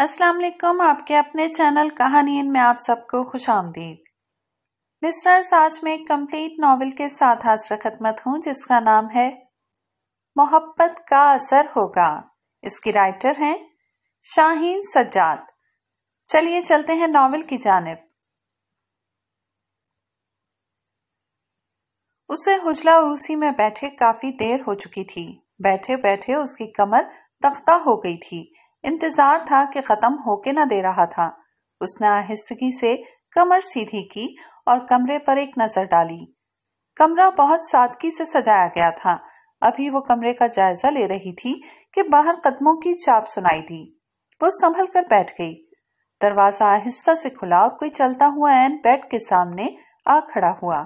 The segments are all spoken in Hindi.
अस्सलाम वालेकुम आपके अपने चैनल कहानी में आप सबको खुश आमदीद लिस्टनर्स आज मैं एक कम्प्लीट नावल के साथ हाजिर खदमत हूँ जिसका नाम है मोहब्बत का असर होगा इसकी राइटर हैं शाहीन सज्जाद चलिए चलते हैं नावल की जानब उसे हुजला उसी में बैठे काफी देर हो चुकी थी बैठे बैठे उसकी कमर तख्ता हो गई थी इंतजार था कि खत्म होके ना दे रहा था उसने आहिस्तगी से कमर सीधी की और कमरे पर एक नजर डाली कमरा बहुत सादगी से सजाया गया था अभी वो कमरे का जायजा ले रही थी कि बाहर कदमों की चाप सुनाई दी वो संभल कर बैठ गई दरवाजा आहिस्ता से खुला और कोई चलता हुआ एन बेड के सामने आ खड़ा हुआ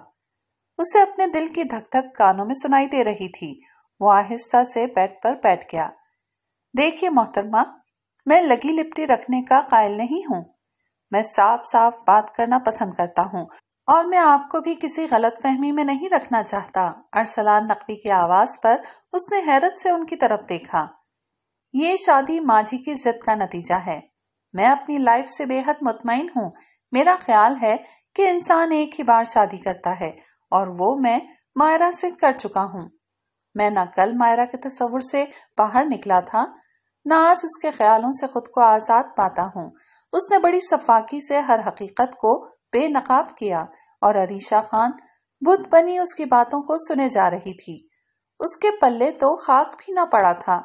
उसे अपने दिल की धक धक कानों में सुनाई दे रही थी वो आहिस्ता से बेड पर बैठ गया देखिए मोहतरमा मैं लगी लिपटी रखने का कायल नहीं हूँ मैं साफ साफ बात करना पसंद करता हूँ और मैं आपको भी किसी गलत फहमी में नहीं रखना चाहता अरसलान नकवी की आवाज पर उसने हैरत से उनकी तरफ देखा ये शादी माझी की जिद का नतीजा है मैं अपनी लाइफ से बेहद मुतमिन हूँ मेरा ख्याल है कि इंसान एक ही बार शादी करता है और वो मैं मायरा से कर चुका हूँ मैं न कल मायरा के तस्वुर से बाहर निकला था न आज उसके ख्यालों से खुद को आजाद पाता हूँ उसने बड़ी सफाकी से हर हकीकत को बेनकाब किया और अरीशा खान बुद्ध बनी उसकी बातों को सुने जा रही थी उसके पल्ले तो खाक भी ना पड़ा था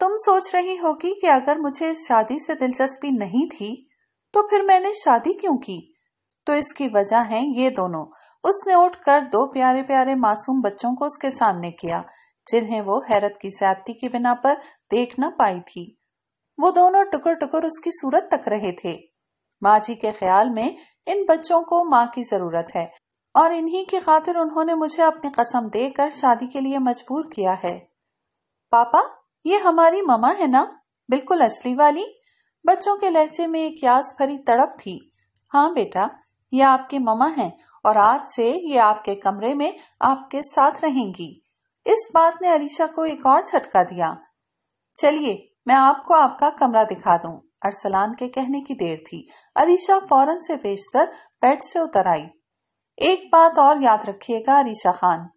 तुम सोच रही होगी कि अगर मुझे इस शादी से दिलचस्पी नहीं थी तो फिर मैंने शादी क्यों की तो इसकी वजह है ये दोनों उसने उठकर दो प्यारे प्यारे मासूम बच्चों को उसके सामने किया जिन्हें वो हैरत की ज्यादती की बिना पर देख ना पाई थी वो दोनों टुकुर टुकुर उसकी सूरत तक रहे थे माँ जी के ख्याल में इन बच्चों को माँ की जरूरत है और इन्हीं की खातिर उन्होंने मुझे अपनी कसम देकर शादी के लिए मजबूर किया है पापा ये हमारी ममा है ना बिल्कुल असली वाली बच्चों के लहजे में एक यास भरी तड़प थी हाँ बेटा ये आपकी ममा हैं और आज से ये आपके कमरे में आपके साथ रहेंगी इस बात ने अलीशा को एक और झटका दिया चलिए मैं आपको आपका कमरा दिखा दूं। अरसलान के कहने की देर थी अलीशा फौरन से बेचकर बेड से उतर आई एक बात और याद रखिएगा अलीशा खान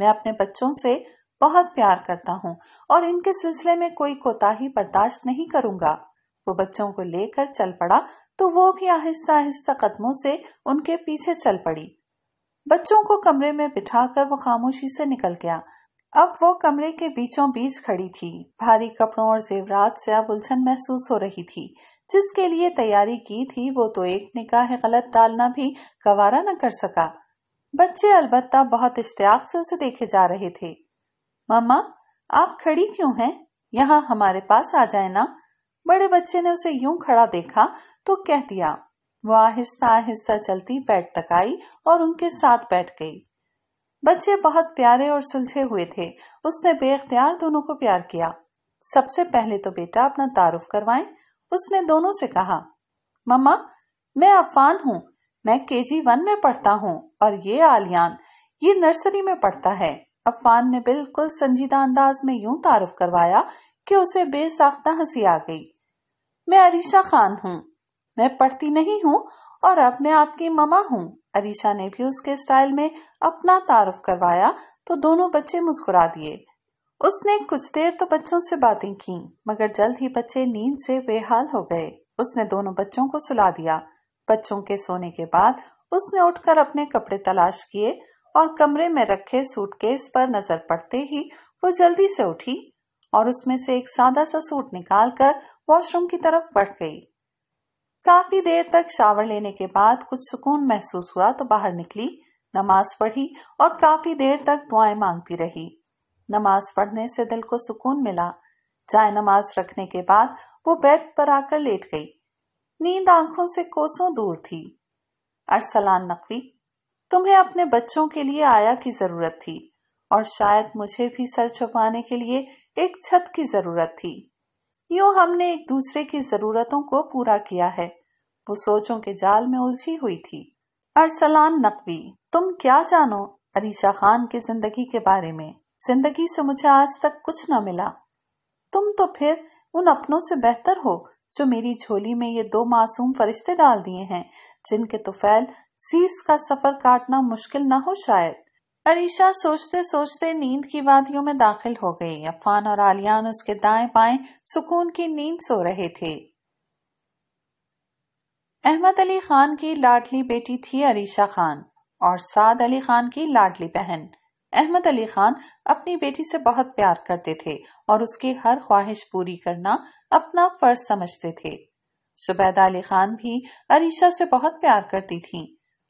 मैं अपने बच्चों से बहुत प्यार करता हूँ और इनके सिलसिले में कोई कोताही बर्दाश्त नहीं करूंगा वो बच्चों को लेकर चल पड़ा तो वो भी आहिस्ता आहिस्ता कदमों से उनके पीछे चल पड़ी बच्चों को कमरे में बिठाकर वो खामोशी से निकल गया अब वो कमरे के बीचों बीच खड़ी थी भारी कपड़ों और जेवरात से अब उलझन महसूस हो रही थी जिसके लिए तैयारी की थी वो तो एक निकाह गलत डालना भी गवारा न कर सका बच्चे अलबत्ता बहुत इश्तियाक से उसे देखे जा रहे थे मामा आप खड़ी क्यों हैं? यहाँ हमारे पास आ जाए ना बड़े बच्चे ने उसे यूं खड़ा देखा तो कह दिया वो आहिस्ता आहिस्ता चलती बैठ तक आई और उनके साथ बैठ गई बच्चे बहुत प्यारे और सुलझे हुए थे उसने बेख्तियार दोनों को प्यार किया सबसे पहले तो बेटा अपना तारुफ करवाएं उसने दोनों से कहा मम्मा मैं अफान हूँ मैं के जी वन में पढ़ता हूँ और ये आलियान ये नर्सरी में पढ़ता है अफान ने बिल्कुल संजीदा अंदाज में यूं तारुफ करवाया कि उसे बेसाख्ता हंसी आ गई मैं अरीशा खान हूँ मैं पढ़ती नहीं हूँ और अब मैं आपकी ममा हूँ अरीशा ने भी उसके स्टाइल में अपना तारुफ करवाया तो दोनों बच्चे मुस्कुरा दिए उसने कुछ देर तो बच्चों से बातें की मगर जल्द ही बच्चे नींद से बेहाल हो गए उसने दोनों बच्चों को सुला दिया बच्चों के सोने के बाद उसने उठकर अपने कपड़े तलाश किए और कमरे में रखे सूटकेस पर नजर पड़ते ही वो जल्दी से उठी और उसमें से एक सादा सा सूट निकालकर वॉशरूम की तरफ बढ़ गई काफी देर तक शावर लेने के बाद कुछ सुकून महसूस हुआ तो बाहर निकली नमाज पढ़ी और काफी देर तक दुआएं मांगती रही नमाज पढ़ने से दिल को सुकून मिला चाय नमाज रखने के बाद वो बेड पर आकर लेट गई नींद आंखों से कोसों दूर थी अरसलान नकवी तुम्हें अपने बच्चों के लिए आया की जरूरत थी और शायद मुझे भी सर छुपाने के लिए एक छत की जरूरत थी यूं हमने एक दूसरे की जरूरतों को पूरा किया है वो सोचों के जाल में उलझी हुई थी अरसलान नकवी तुम क्या जानो अरीशा खान की जिंदगी के बारे में जिंदगी से मुझे आज तक कुछ न मिला तुम तो फिर उन अपनों से बेहतर हो जो मेरी झोली में ये दो मासूम फरिश्ते डाल दिए हैं जिनके तुफैल तो सीस का सफर काटना मुश्किल न हो शायद अरीशा सोचते सोचते नींद की वादियों में दाखिल हो गई अफान और आलियान उसके दाएं पाए सुकून की नींद सो रहे थे अहमद अली खान की लाडली बेटी थी अरीशा खान और साद अली खान की लाडली बहन अहमद अली खान अपनी बेटी से बहुत प्यार करते थे और उसकी हर ख्वाहिश पूरी करना अपना फर्ज समझते थे सुबैदा अली खान भी अरीशा से बहुत प्यार करती थी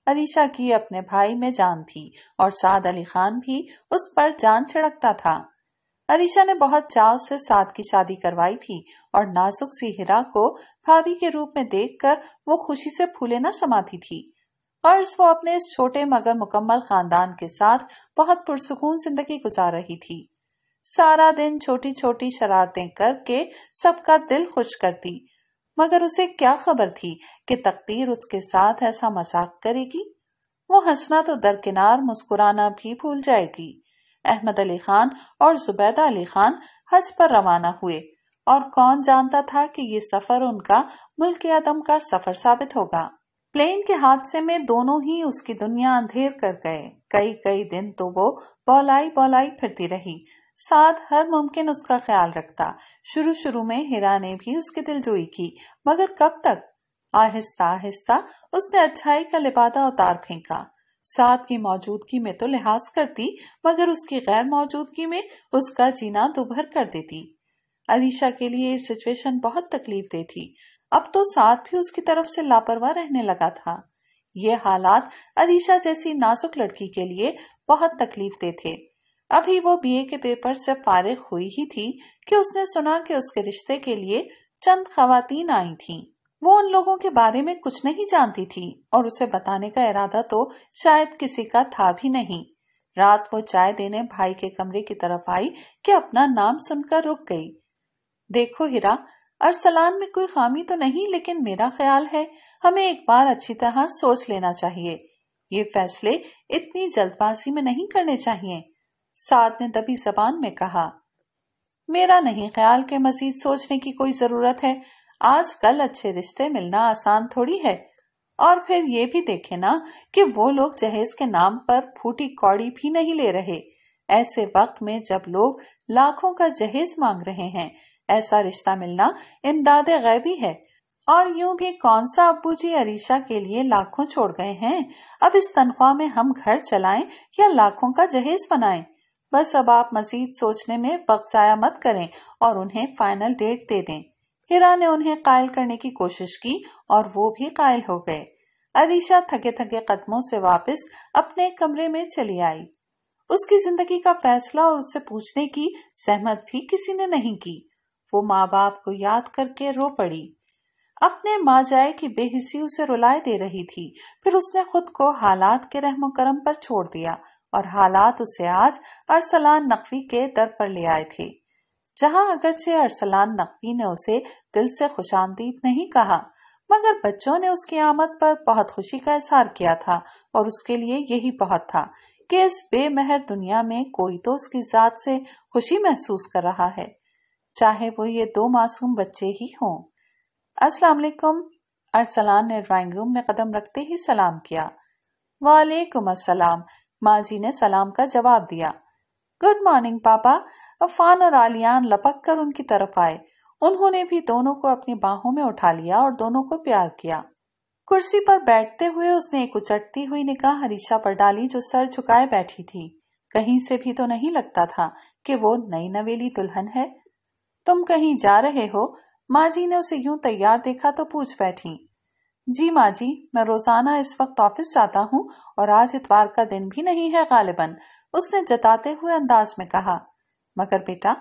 अलीशा की अपने भाई में जान थी और साद अली खान भी उस पर जान छिड़कता था अलीशा ने बहुत चाव से साद की शादी करवाई थी और नाजुक सी हिरा को भाभी के रूप में देखकर वो खुशी से फूले न समाती थी और वो अपने इस छोटे मगर मुकम्मल खानदान के साथ बहुत पुरसकून जिंदगी गुजार रही थी सारा दिन छोटी छोटी शरारतें करके सबका दिल खुश करती मगर उसे क्या खबर थी कि तकदीर उसके साथ ऐसा मजाक करेगी वो हंसना तो दरकिनार मुस्कुराना भी भूल जाएगी अहमद अली खान और जुबैदा अली खान हज पर रवाना हुए और कौन जानता था कि ये सफर उनका मुल्क आदम का सफर साबित होगा प्लेन के हादसे में दोनों ही उसकी दुनिया अंधेर कर गए कई कई दिन तो वो बौलाई बौलाई फिरती रही साथ हर मुमकिन उसका ख्याल रखता शुरू शुरू में हिरा ने भी उसकी दिलजोई की मगर कब तक आहिस्ता आहिस्ता उसने अच्छाई का लिबादा उतार फेंका साथ की मौजूदगी में तो लिहाज करती मगर उसकी गैर मौजूदगी में उसका जीना दुभर कर देती अलीशा के लिए सिचुएशन बहुत तकलीफ दे थी अब तो साथ भी उसकी तरफ से लापरवाह रहने लगा था ये हालात अलीशा जैसी नाजुक लड़की के लिए बहुत तकलीफ दे थे अभी वो बीए के पेपर से फारिग हुई ही थी कि उसने सुना कि उसके रिश्ते के लिए चंद खातन आई थीं। वो उन लोगों के बारे में कुछ नहीं जानती थी और उसे बताने का इरादा तो शायद किसी का था भी नहीं रात वो चाय देने भाई के कमरे की तरफ आई कि अपना नाम सुनकर रुक गई देखो हिरा अरसलान में कोई खामी तो नहीं लेकिन मेरा ख्याल है हमें एक बार अच्छी तरह सोच लेना चाहिए ये फैसले इतनी जल्दबाजी में नहीं करने चाहिए साद ने दबी जबान में कहा मेरा नहीं ख्याल के मजीद सोचने की कोई जरूरत है आज कल अच्छे रिश्ते मिलना आसान थोड़ी है और फिर ये भी देखे ना कि वो लोग जहेज के नाम पर फूटी कौड़ी भी नहीं ले रहे ऐसे वक्त में जब लोग लाखों का जहेज मांग रहे हैं ऐसा रिश्ता मिलना इमदाद गैबी है और यूं भी कौन सा अबू जी अरीशा के लिए लाखों छोड़ गए हैं अब इस तनख्वाह में हम घर चलाएं या लाखों का जहेज बनाएं बस अब आप मजीद सोचने में वक्त जया मत करें और उन्हें फाइनल डेट दे दें हिरा ने उन्हें कायल करने की कोशिश की और वो भी कायल हो गए अलीशा थके थके कदमों से वापस अपने कमरे में चली आई उसकी जिंदगी का फैसला और उससे पूछने की सहमत भी किसी ने नहीं की वो माँ बाप को याद करके रो पड़ी अपने माँ जाए की बेहिसी उसे रुलाए दे रही थी फिर उसने खुद को हालात के रहमो करम पर छोड़ दिया और हालात उसे आज अरसलान नकवी के दर पर ले आई थे जहां अगरचे अरसलान नकवी ने उसे दिल से खुश आमदीद नहीं कहा मगर बच्चों ने उसकी आमद पर बहुत खुशी का इजहार किया था और उसके लिए यही बहुत था कि इस बेमहर दुनिया में कोई तो उसकी जात से खुशी महसूस कर रहा है चाहे वो ये दो मासूम बच्चे ही हों अस्सलाम वालेकुम अरसलान ने ड्राइंग रूम में कदम रखते ही सलाम किया वालेकुम असलम माँ जी ने सलाम का जवाब दिया गुड मॉर्निंग पापा अफान और आलियान लपक कर उनकी तरफ आए उन्होंने भी दोनों को अपनी बाहों में उठा लिया और दोनों को प्यार किया कुर्सी पर बैठते हुए उसने एक उचटती हुई निकाह हरीशा पर डाली जो सर झुकाए बैठी थी कहीं से भी तो नहीं लगता था कि वो नई नवेली दुल्हन है तुम कहीं जा रहे हो माँ जी ने उसे यूं तैयार देखा तो पूछ बैठी जी माँ जी मैं रोजाना इस वक्त ऑफिस जाता हूँ और आज इतवार का दिन भी नहीं है गालिबन उसने जताते हुए अंदाज में कहा मगर बेटा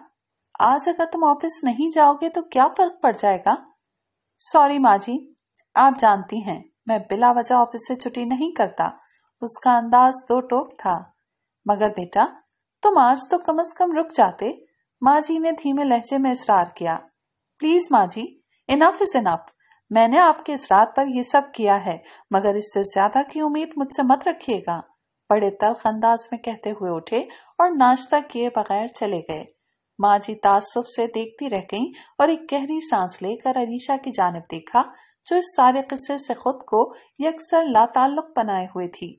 आज अगर तुम ऑफिस नहीं जाओगे तो क्या फर्क पड़ जाएगा सॉरी माँ जी आप जानती हैं मैं बिला वजह ऑफिस से छुट्टी नहीं करता उसका अंदाज दो टोक था मगर बेटा तुम आज तो कम अज कम रुक जाते माँ जी ने धीमे लहजे में इसरार किया प्लीज माँ जी इनफ इज इनफ मैंने आपके रात पर यह सब किया है मगर इससे ज्यादा की उम्मीद मुझसे मत रखिएगा बड़े तल्ख अंदाज में कहते हुए उठे और नाश्ता किए बगैर चले गए माँ जी तासुफ से देखती रह गईं और एक गहरी सांस लेकर अलीशा की जानब देखा जो इस सारे किस्से से खुद को यकसर लाताल्लुक बनाए हुए थी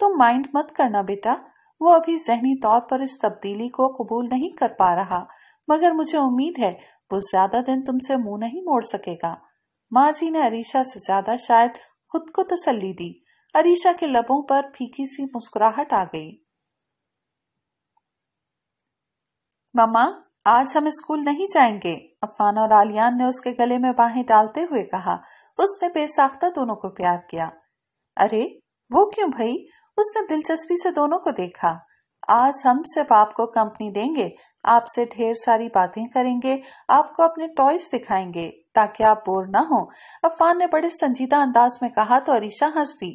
तुम तो माइंड मत करना बेटा वो अभी जहनी तौर पर इस तब्दीली को कबूल नहीं कर पा रहा मगर मुझे उम्मीद है वो ज्यादा दिन तुमसे मुंह नहीं मोड़ सकेगा माँ-जी ने अरीशा से ज्यादा शायद खुद को तसल्ली दी अरीशा के लबों पर फीकी सी मुस्कुराहट आ गई मम्मा आज हम स्कूल नहीं जाएंगे अफान और आलियान ने उसके गले में बाहें डालते हुए कहा उसने बेसाख्ता दोनों को प्यार किया अरे वो क्यों भाई उसने दिलचस्पी से दोनों को देखा आज हम सिर्फ आपको कंपनी देंगे आपसे ढेर सारी बातें करेंगे आपको अपने टॉयज दिखाएंगे ताकि आप बोर ना हो अफान ने बड़े संजीदा अंदाज में कहा तो अरीशा हंस दी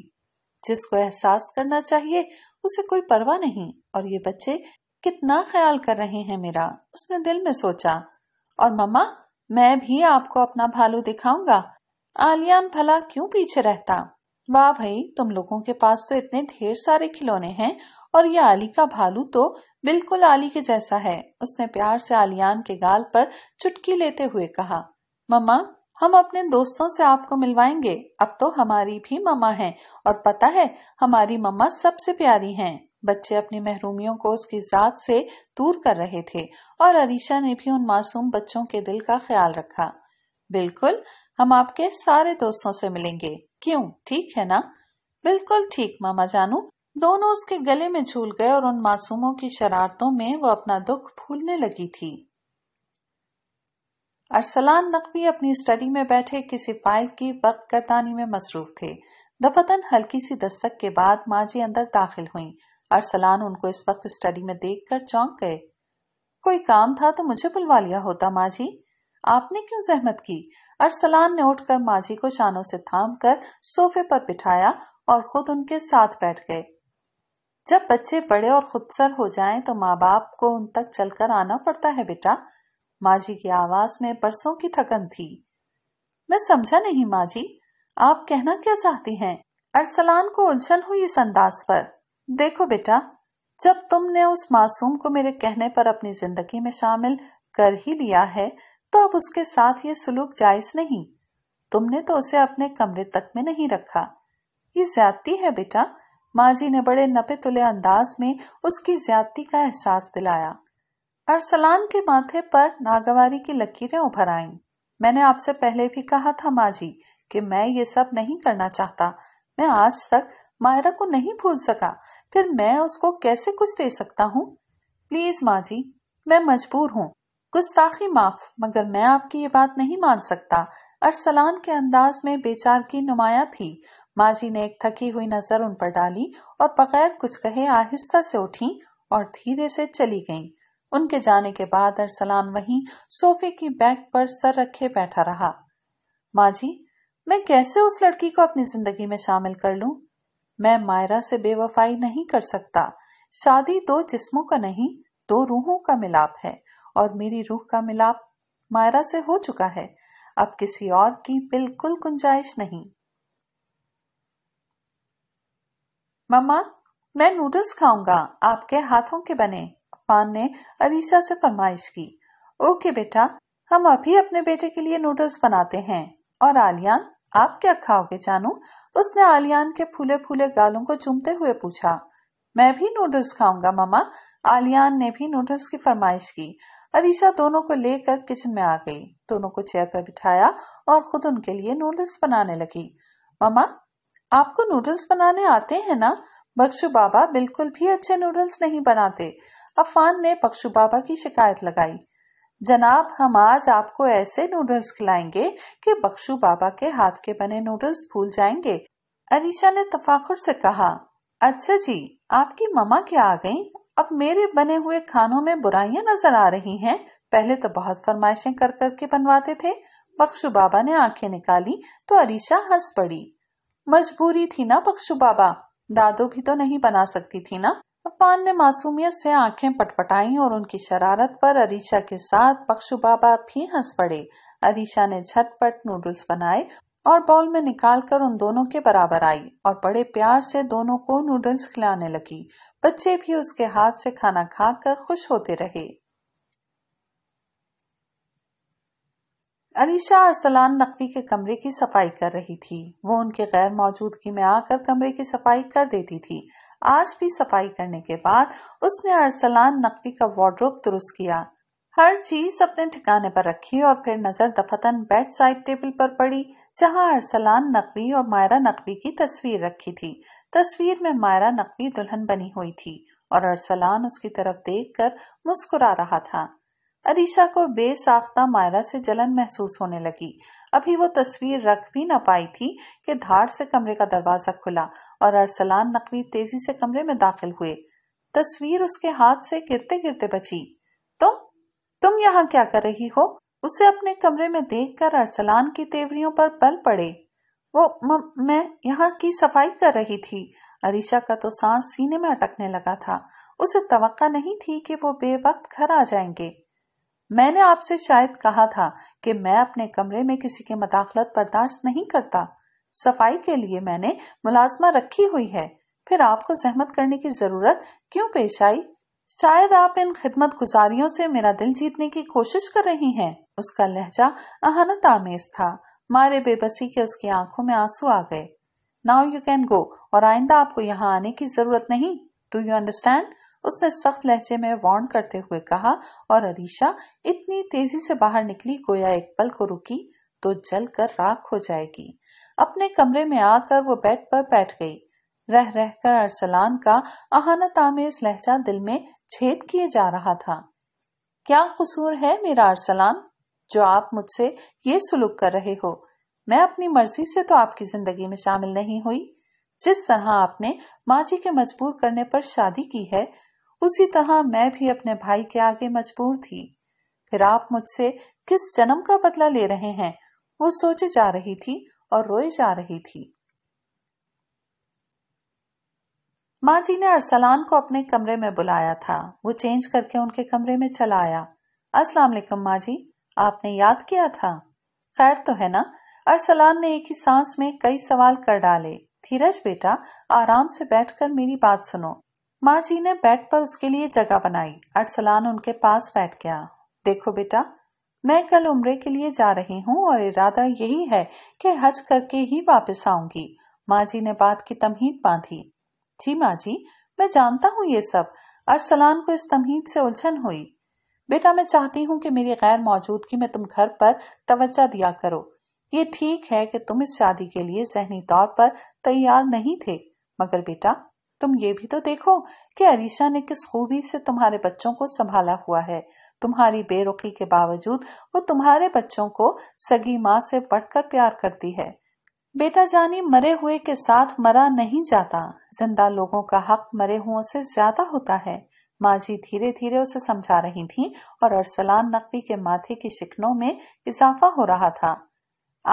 जिसको एहसास करना चाहिए उसे कोई परवाह नहीं और ये बच्चे कितना ख्याल कर रहे हैं मेरा उसने दिल में सोचा और मम्मा मैं भी आपको अपना भालू दिखाऊंगा आलियान भला क्यों पीछे रहता वाह भाई तुम लोगों के पास तो इतने ढेर सारे खिलौने हैं और ये आली का भालू तो बिल्कुल आली के जैसा है उसने प्यार से आलियान के गाल पर चुटकी लेते हुए कहा ममा हम अपने दोस्तों से आपको मिलवाएंगे अब तो हमारी भी ममा हैं और पता है हमारी ममा सबसे प्यारी हैं बच्चे अपनी महरूमियों को उसकी जात से दूर कर रहे थे और अरीशा ने भी उन मासूम बच्चों के दिल का ख्याल रखा बिल्कुल हम आपके सारे दोस्तों से मिलेंगे क्यों ठीक है ना बिल्कुल ठीक मामा जानू दोनों उसके गले में झूल गए और उन मासूमों की शरारतों में वो अपना दुख भूलने लगी थी अरसलान नकवी अपनी स्टडी में बैठे किसी फाइल की वक्त गर्दानी में मसरूफ थे दफतन हल्की सी दस्तक के बाद माँ जी अंदर दाखिल हुई अरसलान उनको इस वक्त स्टडी में देखकर चौंक गए कोई काम था तो मुझे बुलवा लिया होता माँ जी आपने क्यों जहमत की अरसलान ने उठकर माजी को शानों से थाम कर सोफे पर बिठाया और खुद उनके साथ बैठ गए जब बच्चे बड़े और खुदसर हो जाएं तो माँ बाप को उन तक चलकर आना पड़ता है बेटा माँ जी की आवाज में बरसों की थकन थी मैं समझा नहीं माँ जी आप कहना क्या चाहती हैं? अरसलान को उलझन हुई इस अंदाज पर देखो बेटा जब तुमने उस मासूम को मेरे कहने पर अपनी जिंदगी में शामिल कर ही लिया है तो अब उसके साथ ये सुलूक जायज नहीं तुमने तो उसे अपने कमरे तक में नहीं रखा ये ज्यादती है बेटा माजी ने बड़े नपे तुले अंदाज में उसकी ज्यादती का एहसास दिलाया अरसलान के माथे पर नागवारी की लकीरें उभर आई मैंने आपसे पहले भी कहा था माँ जी कि मैं ये सब नहीं करना चाहता मैं आज तक मायरा को नहीं भूल सका फिर मैं उसको कैसे कुछ दे सकता हूँ प्लीज माँ जी मैं मजबूर हूँ गुस्ताखी माफ मगर मैं आपकी ये बात नहीं मान सकता अरसलान के अंदाज में बेचार की नुमाया थी माजी ने एक थकी हुई नजर उन पर डाली और बगैर कुछ कहे आहिस्ता से उठी और धीरे से चली गईं। उनके जाने के बाद अरसलान वहीं सोफे की बैग पर सर रखे बैठा रहा माँ जी मैं कैसे उस लड़की को अपनी जिंदगी में शामिल कर लू मैं मायरा से बेवफाई नहीं कर सकता शादी दो जिस्मों का नहीं दो रूहों का मिलाप है और मेरी रूह का मिलाप मायरा से हो चुका है अब किसी और की बिल्कुल गुंजाइश नहीं मम्मा मैं नूडल्स खाऊंगा आपके हाथों के बने अफान ने अलीसा से फरमाइश की ओके बेटा हम अभी अपने बेटे के लिए नूडल्स बनाते हैं और आलियान आप क्या खाओगे जानू उसने आलियान के फूले फूले गालों को चूमते हुए पूछा मैं भी नूडल्स खाऊंगा ममा आलियान ने भी नूडल्स की फरमाइश की अरीसा दोनों को लेकर किचन में आ गई दोनों को चेयर पर बिठाया और खुद उनके लिए नूडल्स बनाने लगी मामा आपको नूडल्स बनाने आते हैं ना बक्शु बाबा बिल्कुल भी अच्छे नूडल्स नहीं बनाते अफान ने बख्शु बाबा की शिकायत लगाई जनाब हम आज आपको ऐसे नूडल्स खिलाएंगे कि बक्शु बाबा के हाथ के बने नूडल्स भूल जाएंगे अनिशा ने तफाखुर से कहा अच्छा जी आपकी ममा क्या आ गयी अब मेरे बने हुए खानों में बुराइयां नजर आ रही हैं पहले तो बहुत फरमाइशें कर करके बनवाते थे बख्शु बाबा ने आंखें निकाली तो अरीशा हंस पड़ी मजबूरी थी ना बख्शु बाबा दादो भी तो नहीं बना सकती थी ना अफान ने मासूमियत से आंखें पटपटाई और उनकी शरारत पर अरीशा के साथ बख्शु बाबा भी हंस पड़े अरीशा ने झटपट नूडल्स बनाए और बाउल में निकालकर उन दोनों के बराबर आई और बड़े प्यार से दोनों को नूडल्स खिलाने लगी बच्चे भी उसके हाथ से खाना खाकर खुश होते रहे अनीशा अरसलान नकवी के कमरे की सफाई कर रही थी वो उनके गैर मौजूदगी में आकर कमरे की सफाई कर देती थी आज भी सफाई करने के बाद उसने अरसलान नकवी का वार्ड्रोब दुरुस्त किया हर चीज अपने ठिकाने पर रखी और फिर नजर दफतन बेड साइड टेबल पर पड़ी जहां अरसलान नकवी और मायरा नकवी की तस्वीर रखी थी तस्वीर में मायरा नकवी दुल्हन बनी हुई थी और अरसलान उसकी तरफ देखकर मुस्कुरा रहा था अरीशा को बेसाख्ता मायरा से जलन महसूस होने लगी अभी वो तस्वीर रख भी न पाई थी कि धाड़ से कमरे का दरवाजा खुला और अरसलान नकवी तेजी से कमरे में दाखिल हुए तस्वीर उसके हाथ से गिरते गिरते बची तुम तुम यहाँ क्या कर रही हो उसे अपने कमरे में देखकर अरसलान की तेवरियों पर पल पड़े वो म, मैं यहाँ की सफाई कर रही थी अरीशा का तो सांस सीने में अटकने लगा था उसे तवक्का नहीं थी कि वो बेवक्त घर आ जाएंगे मैंने आपसे शायद कहा था कि मैं अपने कमरे में किसी की मदाखलत बर्दाश्त नहीं करता सफाई के लिए मैंने मुलाजमा रखी हुई है फिर आपको सहमत करने की जरूरत क्यों पेश आई शायद आप इन खिदमत गुजारियों से मेरा दिल जीतने की कोशिश कर रही हैं। उसका लहजा अहनत आमेज था मारे बेबसी के उसकी आंखों में आंसू आ गए नाउ यू कैन गो और आइंदा आपको यहाँ आने की जरूरत नहीं डू यू अंडरस्टैंड उसने सख्त लहजे में वार्न करते हुए कहा और अरीशा इतनी तेजी से बाहर निकली गोया एक पल को रुकी तो जल कर राख हो जाएगी अपने कमरे में आकर वो बेड पर बैठ गई रह रहकर अरसलान का अहानत आमेज लहजा दिल में छेद किए जा रहा था क्या कसूर है मेरा अरसलान जो आप मुझसे ये सुलूक कर रहे हो मैं अपनी मर्जी से तो आपकी जिंदगी में शामिल नहीं हुई जिस तरह आपने माँ जी के मजबूर करने पर शादी की है उसी तरह मैं भी अपने भाई के आगे मजबूर थी फिर आप मुझसे किस जन्म का बदला ले रहे हैं वो सोचे जा रही थी और रोए जा रही थी माँ जी ने अरसलान को अपने कमरे में बुलाया था वो चेंज करके उनके कमरे में चला आया अस्सलाम वालेकुम माँ जी आपने याद किया था खैर तो है ना अरसलान ने एक ही सांस में कई सवाल कर डाले धीरज बेटा आराम से बैठकर मेरी बात सुनो माँ जी ने बेड पर उसके लिए जगह बनाई अरसलान उनके पास बैठ गया देखो बेटा मैं कल उम्रे के लिए जा रही हूँ और इरादा यही है कि हज करके ही वापस आऊंगी माँ जी ने बात की तमहीद बांधी जी माँ जी मैं जानता हूँ ये सब अरसलान को इस तमहीद से उलझन हुई बेटा मैं चाहती हूँ कि मेरी गैर मौजूदगी में तुम घर पर तवज्जा दिया करो ये ठीक है कि तुम इस शादी के लिए जहनी तौर पर तैयार नहीं थे मगर बेटा तुम ये भी तो देखो कि अरीशा ने किस खूबी से तुम्हारे बच्चों को संभाला हुआ है तुम्हारी बेरुखी के बावजूद वो तुम्हारे बच्चों को सगी माँ से बढ़कर प्यार करती है बेटा जानी मरे हुए के साथ मरा नहीं जाता जिंदा लोगों का हक मरे हुओं से ज्यादा होता है माँ जी धीरे धीरे उसे समझा रही थीं और अरसलान नकवी के माथे की शिकनों में इजाफा हो रहा था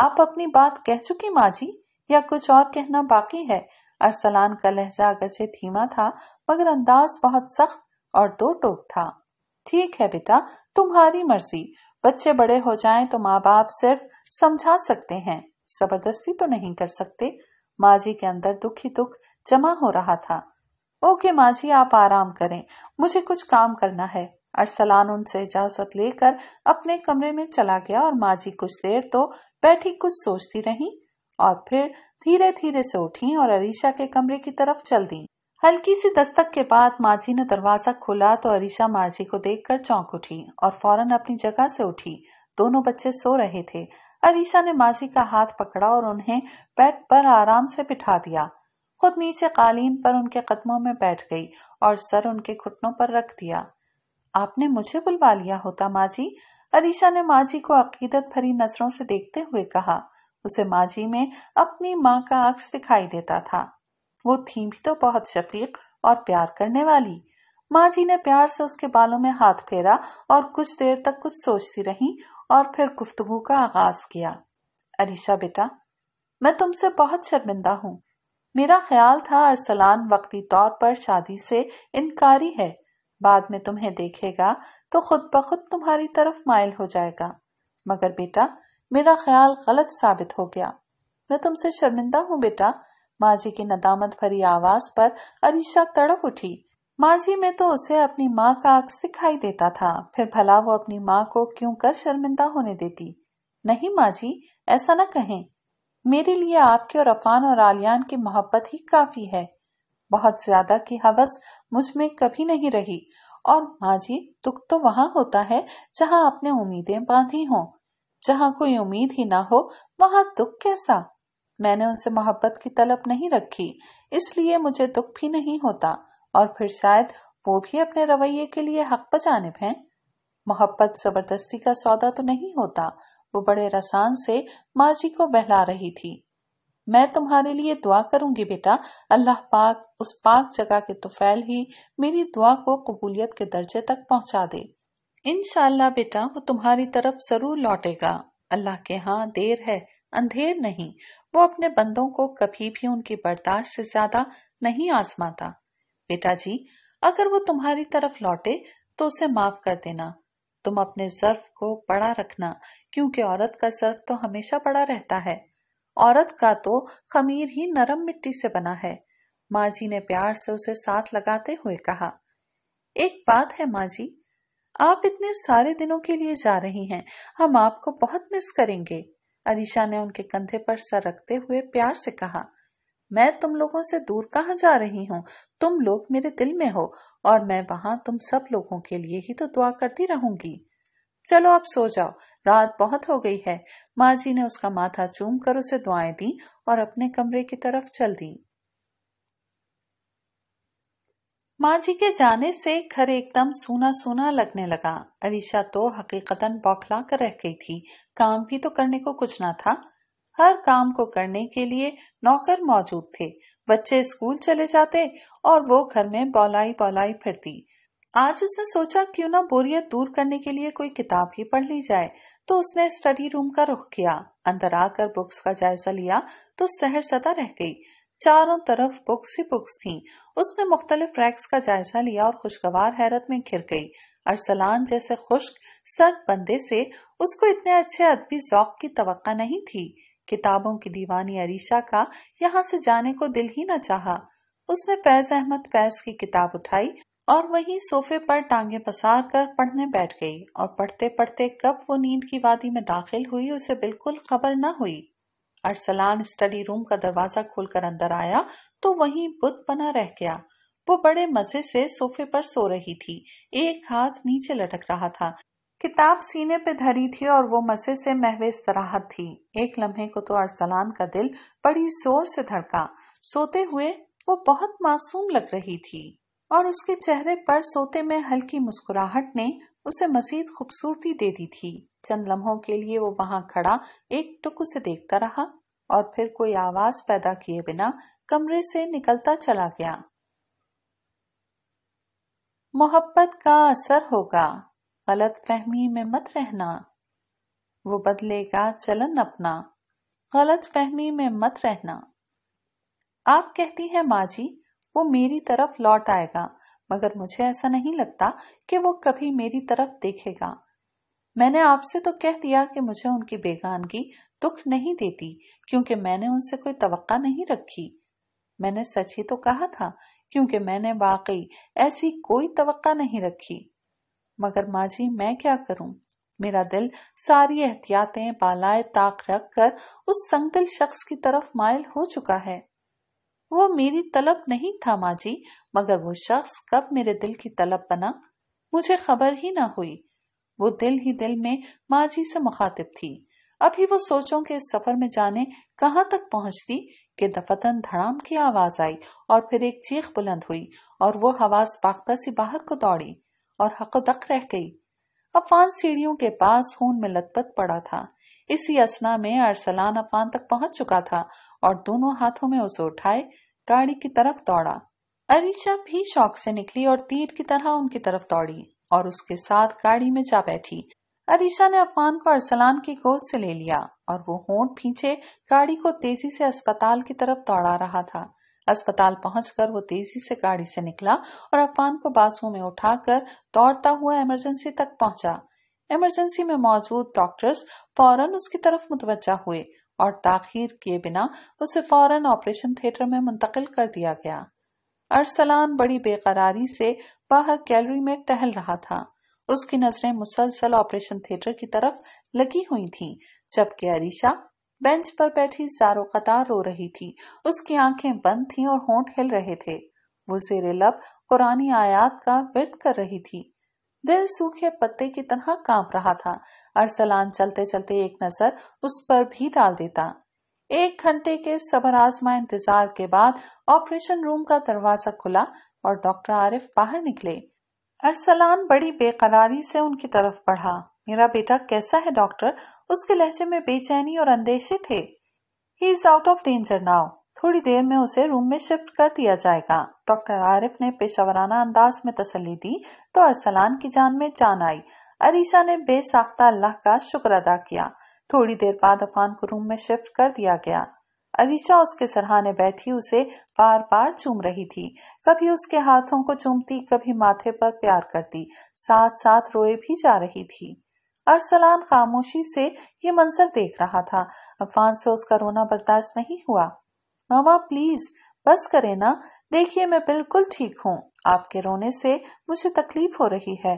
आप अपनी बात कह चुकी माँ जी या कुछ और कहना बाकी है अरसलान का लहजा अगरचे धीमा था मगर अंदाज बहुत सख्त और दो टोक था ठीक है बेटा तुम्हारी मर्जी बच्चे बड़े हो जाएं तो माँ बाप सिर्फ समझा सकते हैं जबरदस्ती तो नहीं कर सकते माँ जी के अंदर दुखी दुख जमा हो रहा था ओके माँ जी आप आराम करें मुझे कुछ काम करना है अरसलान उनसे इजाजत लेकर अपने कमरे में चला गया और माँ जी कुछ देर तो बैठी कुछ सोचती रही और फिर धीरे धीरे से उठी और अरीशा के कमरे की तरफ चल दी हल्की सी दस्तक के बाद माझी ने दरवाजा खोला तो अरीशा माझी को देखकर चौंक उठी और फौरन अपनी जगह से उठी दोनों बच्चे सो रहे थे अरीशा ने माझी का हाथ पकड़ा और उन्हें बेड पर आराम से बिठा दिया खुद नीचे कालीन पर उनके कदमों में बैठ गई और सर उनके घुटनों पर रख दिया आपने मुझे बुलवा लिया होता माझी अरीशा ने माझी को अकीदत भरी नजरों से देखते हुए कहा उसे माजी में अपनी माँ का अक्स दिखाई देता था वो थी भी तो बहुत शफीक और प्यार करने वाली माँ जी ने प्यार से उसके बालों में हाथ फेरा और कुछ देर तक कुछ सोचती रही और फिर गुफ्तगु का आगाज किया अरिशा बेटा मैं तुमसे बहुत शर्मिंदा हूँ मेरा ख्याल था अरसलान वक्ती तौर पर शादी से इनकारी है बाद में तुम्हें देखेगा तो खुद ब खुद तुम्हारी तरफ माइल हो जाएगा मगर बेटा मेरा ख्याल गलत साबित हो गया मैं तुमसे शर्मिंदा हूँ बेटा माँ जी की नदामत भरी आवाज पर अरीशा तड़प उठी माँ जी में तो उसे अपनी माँ का अक्स दिखाई देता था फिर भला वो अपनी माँ को क्यों कर शर्मिंदा होने देती नहीं माँ जी ऐसा न कहें मेरे लिए आपके और अफान और आलियान की मोहब्बत ही काफी है बहुत ज्यादा की हवस मुझ में कभी नहीं रही और माँ जी दुख तो वहाँ होता है जहाँ आपने उम्मीदें बांधी हों जहां कोई उम्मीद ही ना हो वहां दुख कैसा मैंने उनसे मोहब्बत की तलब नहीं रखी इसलिए मुझे दुख भी नहीं होता और फिर शायद वो भी अपने रवैये के लिए हक बजानिब हैं मोहब्बत जबरदस्ती का सौदा तो नहीं होता वो बड़े रसान से माजी को बहला रही थी मैं तुम्हारे लिए दुआ करूंगी बेटा अल्लाह पाक उस पाक जगह के तुफैल ही मेरी दुआ को कबूलियत के दर्जे तक पहुंचा दे इनशाला बेटा वो तुम्हारी तरफ जरूर लौटेगा अल्लाह के हाँ देर है अंधेर नहीं वो अपने बंदों को कभी भी उनकी बर्दाश्त से ज्यादा नहीं आजमाता बेटा जी अगर वो तुम्हारी तरफ लौटे तो उसे माफ कर देना तुम अपने जर्फ को बड़ा रखना क्योंकि औरत का जर्फ तो हमेशा बड़ा रहता है औरत का तो खमीर ही नरम मिट्टी से बना है माँ जी ने प्यार से उसे साथ लगाते हुए कहा एक बात है माँ जी आप इतने सारे दिनों के लिए जा रही हैं हम आपको बहुत मिस करेंगे अलीशा ने उनके कंधे पर सर रखते हुए प्यार से कहा मैं तुम लोगों से दूर कहाँ जा रही हूँ तुम लोग मेरे दिल में हो और मैं वहां तुम सब लोगों के लिए ही तो दुआ करती रहूंगी चलो आप सो जाओ रात बहुत हो गई है माँ जी ने उसका माथा चूम कर उसे दुआएं दी और अपने कमरे की तरफ चल दी माँ जी के जाने से घर एकदम सूना सूना लगने लगा अरीशा तो हकीकतन बौखला कर रह गई थी काम भी तो करने को कुछ ना था हर काम को करने के लिए नौकर मौजूद थे बच्चे स्कूल चले जाते और वो घर में बौलाई बौलाई फिरती आज उसने सोचा क्यों ना बोरियत दूर करने के लिए कोई किताब ही पढ़ ली जाए तो उसने स्टडी रूम का रुख किया अंदर आकर बुक्स का जायजा लिया तो सहर सदा रह गई चारों तरफ बुक्स ही बुक्स थीं। उसने मुख्तलिफ रैक्स का जायजा लिया और खुशगवार हैरत में घिर गई अरसलान जैसे खुश्क सर्द बंदे से उसको इतने अच्छे अदबी जौक की तो नहीं थी किताबों की दीवानी अरीशा का यहाँ से जाने को दिल ही न चाहा। उसने फैज अहमद फैज की किताब उठाई और वहीं सोफे पर टांगे पसार कर पढ़ने बैठ गई और पढ़ते पढ़ते कब वो नींद की वादी में दाखिल हुई उसे बिल्कुल खबर न हुई अरसलान स्टडी रूम का दरवाजा खोलकर अंदर आया तो वहीं बुत बना रह गया वो बड़े मजे से सोफे पर सो रही थी एक हाथ नीचे लटक रहा था किताब सीने पे धरी थी और वो मजे से महवे सराहत थी एक लम्हे को तो अरसलान का दिल बड़ी जोर से धड़का सोते हुए वो बहुत मासूम लग रही थी और उसके चेहरे पर सोते में हल्की मुस्कुराहट ने उसे मजीद खूबसूरती दे दी थी चंद लम्हों के लिए वो वहां खड़ा एक टुक से देखता रहा और फिर कोई आवाज पैदा किए बिना कमरे से निकलता चला गया मोहब्बत का असर होगा गलत फहमी में मत रहना वो बदलेगा चलन अपना गलत फहमी में मत रहना आप कहती हैं माँ जी वो मेरी तरफ लौट आएगा मगर मुझे ऐसा नहीं लगता कि वो कभी मेरी तरफ देखेगा मैंने आपसे तो कह दिया कि मुझे उनकी बेगानगी दुख नहीं देती क्योंकि मैंने उनसे कोई तवक्का नहीं रखी मैंने सच ही तो कहा था क्योंकि मैंने वाकई ऐसी कोई तवक्का नहीं रखी मगर माँ जी मैं क्या करूं मेरा दिल सारी एहतियातें बालाए ताक रख कर उस संगदिल शख्स की तरफ मायल हो चुका है वो मेरी तलब नहीं था माँ जी मगर वो शख्स कब मेरे दिल की तलब बना मुझे खबर ही ना हुई वो दिल ही दिल में माझी से मुखातिब थी अभी वो सोचों के सफर में जाने कहाँ तक पहुंचती कि दफतन धड़ाम की आवाज आई और फिर एक चीख बुलंद हुई और वो हवास पाख्ता सी बाहर को दौड़ी और हकोदक रह गई अफान सीढ़ियों के पास खून में लतपत पड़ा था इसी असना में अरसलान अफान तक पहुंच चुका था और दोनों हाथों में उसे उठाए गाड़ी की तरफ दौड़ा अरीशा भी शौक से निकली और तीर की तरह उनकी तरफ दौड़ी और उसके साथ गाड़ी में जा बैठी अरीशा ने अफान को अरसलान की गोद से ले लिया और वो होंठ पीछे गाड़ी को तेजी से अस्पताल की तरफ दौड़ा रहा था अस्पताल पहुंचकर वो तेजी से गाड़ी से निकला और अफान को बाजू में उठाकर दौड़ता हुआ इमरजेंसी तक पहुंचा इमरजेंसी में मौजूद डॉक्टर्स फौरन उसकी तरफ मुतवजा हुए और ताखिर किए बिना उसे फौरन ऑपरेशन थिएटर में मुंतकिल कर दिया गया अरसलान बड़ी बेकरारी से बाहर गैलरी में टहल रहा था उसकी नजरें मुसलसल ऑपरेशन थिएटर की तरफ लगी हुई थीं, जबकि अरीशा बेंच पर बैठी जारो कतार रो रही थी उसकी आंखें बंद थीं और होंठ हिल रहे थे वो जेरे लब कुरानी आयात का विरत कर रही थी दिल सूखे पत्ते की तरह कांप रहा था अरसलान चलते चलते एक नजर उस पर भी डाल देता एक घंटे के सबराजमा इंतजार के बाद ऑपरेशन रूम का दरवाजा खुला और डॉक्टर आरिफ बाहर निकले अरसलान बड़ी बेकरारी से उनकी तरफ बढ़ा मेरा बेटा कैसा है डॉक्टर उसके लहजे में बेचैनी और अंदेशे थे ही is out of danger now थोड़ी देर में उसे रूम में शिफ्ट कर दिया जाएगा डॉक्टर आरिफ ने पेशावराना अंदाज में तसली दी तो अरसलान की जान में जान आई अरीशा ने बेसाख्ता अल्लाह का शुक्र अदा किया थोड़ी देर बाद अफान को रूम में शिफ्ट कर दिया गया अलीशा उसके सरहाने बैठी उसे बार बार चूम रही थी कभी उसके हाथों को चूमती कभी माथे पर प्यार करती साथ साथ रोए भी जा रही थी अरसलान खामोशी से ये मंजर देख रहा था अफान से उसका रोना बर्दाश्त नहीं हुआ मामा प्लीज बस करे ना देखिए मैं बिल्कुल ठीक हूँ आपके रोने से मुझे तकलीफ हो रही है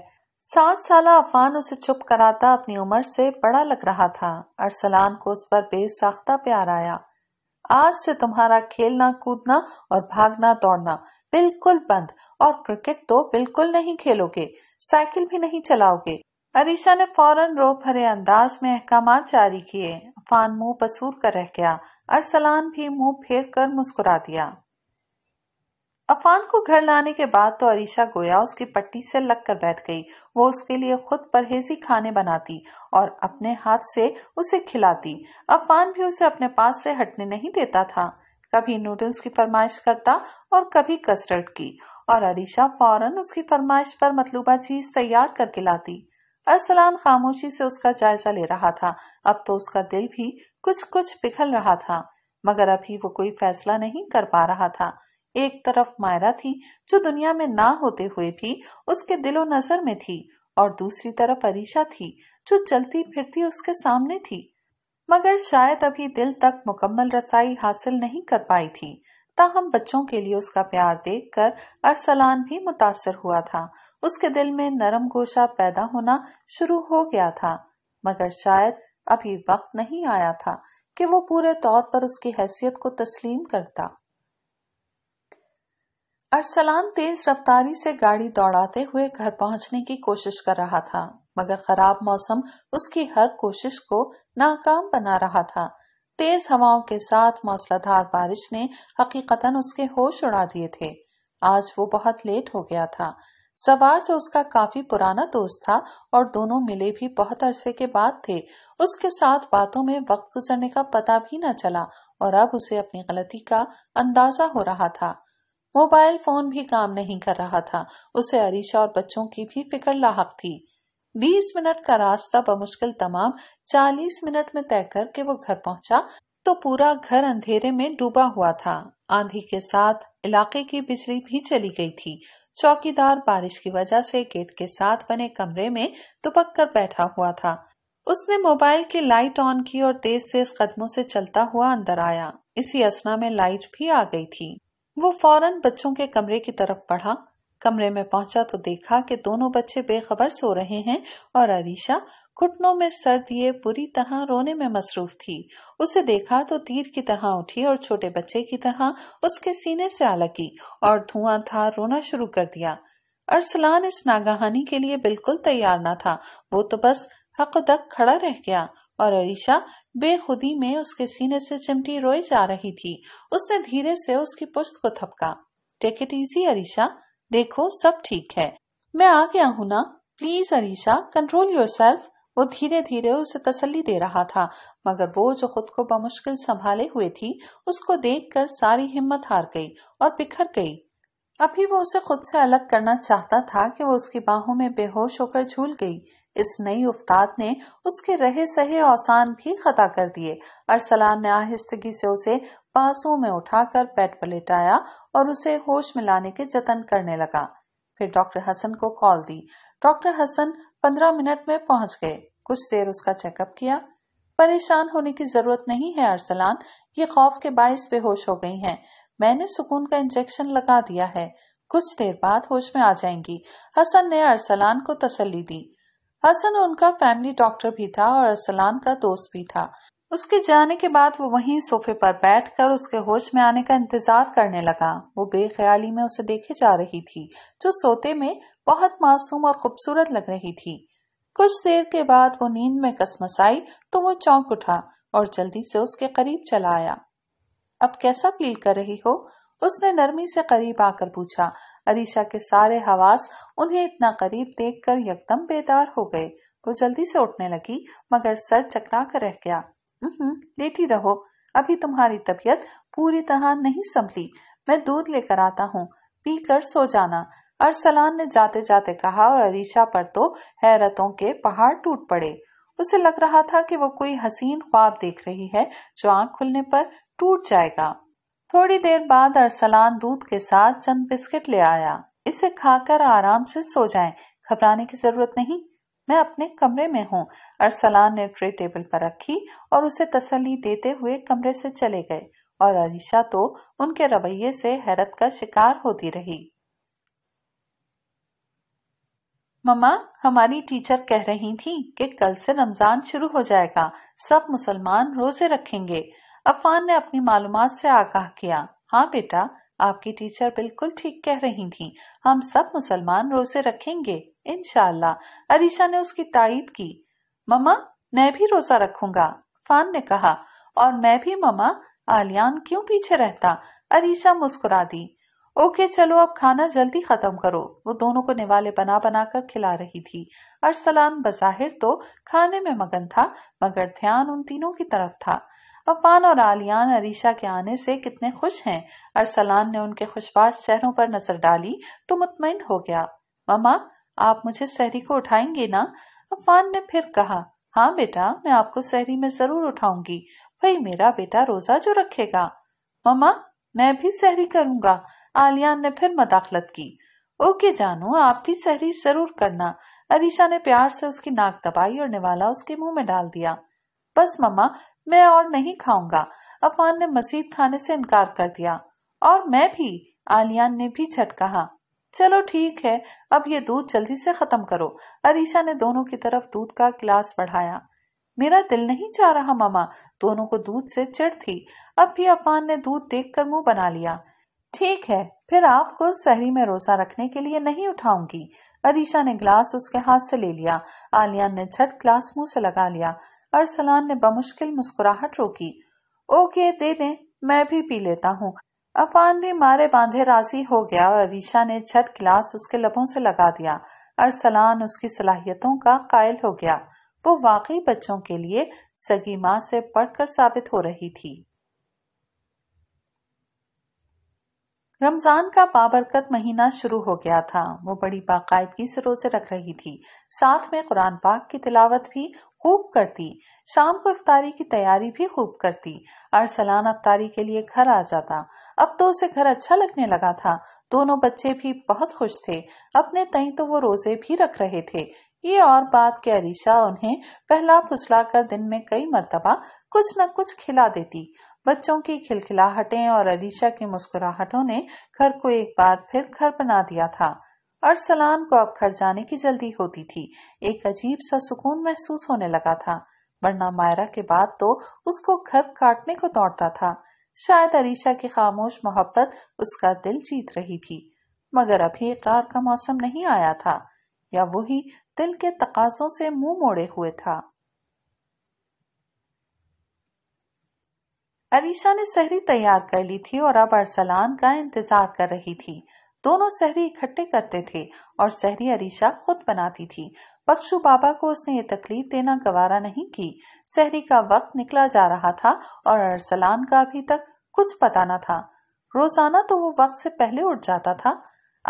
सात साल अफान उसे चुप कराता अपनी उम्र से बड़ा लग रहा था अरसलान को उस पर बेसाख्ता प्यार आया आज से तुम्हारा खेलना कूदना और भागना दौड़ना बिल्कुल बंद और क्रिकेट तो बिल्कुल नहीं खेलोगे साइकिल भी नहीं चलाओगे अरीशा ने फौरन रो भरे अंदाज में अहकाम जारी किए फान मुंह पसूर कर रह गया अरसलान भी मुंह फेर कर मुस्कुरा दिया अफान को घर लाने के बाद तो अरीशा गोया उसकी पट्टी से लगकर बैठ गई वो उसके लिए खुद परहेजी खाने बनाती और अपने हाथ से उसे खिलाती अफान भी उसे अपने पास से हटने नहीं देता था कभी नूडल्स की फरमाइश करता और कभी कस्टर्ड की और अरीशा फौरन उसकी फरमाइश पर मतलूबा चीज तैयार करके लाती अरसलान खामोशी से उसका जायजा ले रहा था अब तो उसका दिल भी कुछ कुछ पिघल रहा था मगर अभी वो कोई फैसला नहीं कर पा रहा था एक तरफ मायरा थी जो दुनिया में ना होते हुए भी उसके दिलो नजर में थी और दूसरी तरफ अरीशा थी जो चलती फिरती उसके सामने थी मगर शायद अभी दिल तक मुकम्मल रसाई हासिल नहीं कर पाई थी ताहम बच्चों के लिए उसका प्यार देखकर अरसलान भी मुतासर हुआ था उसके दिल में नरम गोशा पैदा होना शुरू हो गया था मगर शायद अभी वक्त नहीं आया था कि वो पूरे तौर पर उसकी हैसियत को तस्लीम करता अरसलान तेज रफ्तारी से गाड़ी दौड़ाते हुए घर पहुंचने की कोशिश कर रहा था मगर खराब मौसम उसकी हर कोशिश को नाकाम बना रहा था तेज हवाओं के साथ मौसलाधार बारिश ने हकीकतन उसके होश उड़ा दिए थे आज वो बहुत लेट हो गया था सवार जो उसका काफी पुराना दोस्त था और दोनों मिले भी बहुत अरसे के बाद थे उसके साथ बातों में वक्त गुजरने का पता भी न चला और अब उसे अपनी गलती का अंदाजा हो रहा था मोबाइल फोन भी काम नहीं कर रहा था उसे अरीशा और बच्चों की भी फिक्र लाक थी बीस मिनट का रास्ता बमुश्किल तमाम चालीस मिनट में तय करके वो घर पहुंचा तो पूरा घर अंधेरे में डूबा हुआ था आंधी के साथ इलाके की बिजली भी चली गई थी चौकीदार बारिश की वजह से गेट के साथ बने कमरे में दुपक कर बैठा हुआ था उसने मोबाइल की लाइट ऑन की और तेज तेज कदमों से चलता हुआ अंदर आया इसी असना में लाइट भी आ गई थी वो फौरन बच्चों के कमरे की तरफ बढ़ा कमरे में पहुंचा तो देखा कि दोनों बच्चे बेखबर सो रहे हैं और अरीशा घुटनों में सर दिए पूरी तरह रोने में मसरूफ थी उसे देखा तो तीर की तरह उठी और छोटे बच्चे की तरह उसके सीने से अलगी और धुआं था रोना शुरू कर दिया अरसलान इस नागहानी के लिए बिल्कुल तैयार ना था वो तो बस हकदक खड़ा रह गया और अरीशा बेखुदी में उसके सीने से चिमटी रोई जा रही थी उसने धीरे से उसकी पुश्त को थपका टेक इट इजी अरीशा देखो सब ठीक है मैं आ गया हूँ ना please Arisha control your self वो धीरे धीरे उसे तसल्ली दे रहा था मगर वो जो खुद को बमुश्किल संभाले हुए थी उसको देखकर सारी हिम्मत हार गई और बिखर गई अभी वो उसे खुद से अलग करना चाहता था कि वो उसकी बाहों में बेहोश होकर झूल गई इस नई उफ्ताद ने उसके रहे सहे औसान भी खता कर दिए अरसलान ने आहिस्तगी से उसे पासों में उठाकर बेड पर लेटाया और उसे होश में लाने के जतन करने लगा फिर डॉक्टर हसन को कॉल दी डॉक्टर हसन पंद्रह मिनट में पहुंच गए कुछ देर उसका चेकअप किया परेशान होने की जरूरत नहीं है अरसलान ये खौफ के बायस बेहोश हो गई हैं। मैंने सुकून का इंजेक्शन लगा दिया है कुछ देर बाद होश में आ जाएंगी हसन ने अरसलान को तसल्ली दी हसन उनका फैमिली डॉक्टर भी था और असलान का दोस्त भी था उसके जाने के बाद वो वहीं सोफे पर बैठकर उसके होश में आने का इंतजार करने लगा वो बेख्याली में उसे देखे जा रही थी जो सोते में बहुत मासूम और खूबसूरत लग रही थी कुछ देर के बाद वो नींद में कसमस आई तो वो चौंक उठा और जल्दी से उसके करीब चला आया अब कैसा फील कर रही हो उसने नरमी से करीब आकर पूछा अरीशा के सारे हवास उन्हें इतना करीब देखकर यकदम बेदार हो गए वो जल्दी से उठने लगी मगर सर चकरा कर रह गया लेटी रहो अभी तुम्हारी तबीयत पूरी तरह नहीं संभली मैं दूध लेकर आता हूँ पी कर सो जाना अरसलान ने जाते जाते कहा और अरीशा पर तो हैरतों के पहाड़ टूट पड़े उसे लग रहा था कि वो कोई हसीन ख्वाब देख रही है जो आंख खुलने पर टूट जाएगा थोड़ी देर बाद अरसलान दूध के साथ चंद बिस्किट ले आया इसे खाकर आराम से सो जाएं। घबराने की जरूरत नहीं मैं अपने कमरे में हूँ अरसलान ने ट्रे टेबल पर रखी और उसे तसली देते हुए कमरे से चले गए और अलीशा तो उनके रवैये से हैरत का शिकार होती रही ममा हमारी टीचर कह रही थी कि कल से रमजान शुरू हो जाएगा सब मुसलमान रोजे रखेंगे अफान ने अपनी मालूम से आगाह किया हाँ बेटा आपकी टीचर बिल्कुल ठीक कह रही थी हम सब मुसलमान रोजे रखेंगे इनशाला अरीशा ने उसकी तायद की ममा मैं भी रोजा रखूंगा फान ने कहा और मैं भी ममा आलियान क्यों पीछे रहता अरीसा मुस्कुरा दी ओके चलो अब खाना जल्दी खत्म करो वो दोनों को निवाले बना बना कर खिला रही थी अरसलान बजाहिर तो खाने में मगन था मगर ध्यान उन तीनों की तरफ था अफान और आलियान अरीशा के आने से कितने खुश हैं अरसलान ने उनके खुशबाश चेहरों पर नजर डाली तो मुतमिन हो गया ममा आप मुझे सहरी को उठाएंगे ना अफान ने फिर कहा हाँ बेटा मैं आपको सहरी में जरूर उठाऊंगी भाई मेरा बेटा रोजा जो रखेगा ममा मैं भी सहरी करूंगा आलियान ने फिर मदाखलत की ओके जानू आप भी सहरी जरूर करना अरीशा ने प्यार से उसकी नाक दबाई और निवाला उसके मुंह में डाल दिया बस मम्मा मैं और नहीं खाऊंगा अफान ने मसीद खाने से इनकार कर दिया और मैं भी आलियान ने भी झट कहा चलो ठीक है अब ये दूध जल्दी से खत्म करो अरीशा ने दोनों की तरफ दूध का गिलास बढ़ाया मेरा दिल नहीं चाह रहा मामा दोनों को दूध से चिड़ थी अब भी अफान ने दूध देखकर मुंह बना लिया ठीक है फिर आपको शहरी में रोजा रखने के लिए नहीं उठाऊंगी अरीशा ने ग्लास उसके हाथ से ले लिया आलियान ने झट ग्लास मुंह से लगा लिया अरसलान ने बमुश्किल मुस्कुराहट रोकी ओके दे दे मैं भी पी लेता हूँ अफान भी मारे बांधे राजी हो गया और अरीशा ने छत गिलास उसके लबों से लगा दिया अरसलान उसकी सलाहियतों का कायल हो गया वो वाकई बच्चों के लिए सगी माँ से पढ़कर साबित हो रही थी रमजान का बाबरकत महीना शुरू हो गया था वो बड़ी बाकायदगी से रोजे रख रही थी साथ में कुरान पाक की तिलावत भी खूब करती शाम को इफ्तारी की तैयारी भी खूब करती अरसलान अफ्तारी के लिए घर आ जाता अब तो उसे घर अच्छा लगने लगा था दोनों बच्चे भी बहुत खुश थे अपने तई तो वो रोजे भी रख रहे थे ये और बात के अरीशा उन्हें पहला फुसला कर दिन में कई मरतबा कुछ न कुछ खिला देती बच्चों की खिलखिलाहटें और अलीशा की मुस्कुराहटों ने घर को एक बार फिर घर बना दिया था अरसलान को अब घर जाने की जल्दी होती थी एक अजीब सा सुकून महसूस होने लगा था वरना मायरा के बाद तो उसको घर काटने को दौड़ता था शायद अरीशा की खामोश मोहब्बत उसका दिल जीत रही थी मगर अभी इकरार का मौसम नहीं आया था या वही दिल के तकाजों से मुंह मोड़े हुए था अलीशा ने सहरी तैयार कर ली थी और अब अरसलान का इंतजार कर रही थी दोनों सहरी इकट्ठे करते थे और सहरी अरीशा खुद बनाती थी बख्शु बाबा को उसने ये तकलीफ देना गवारा नहीं की सहरी का वक्त निकला जा रहा था और अरसलान का अभी तक कुछ पता न था रोजाना तो वो वक्त से पहले उठ जाता था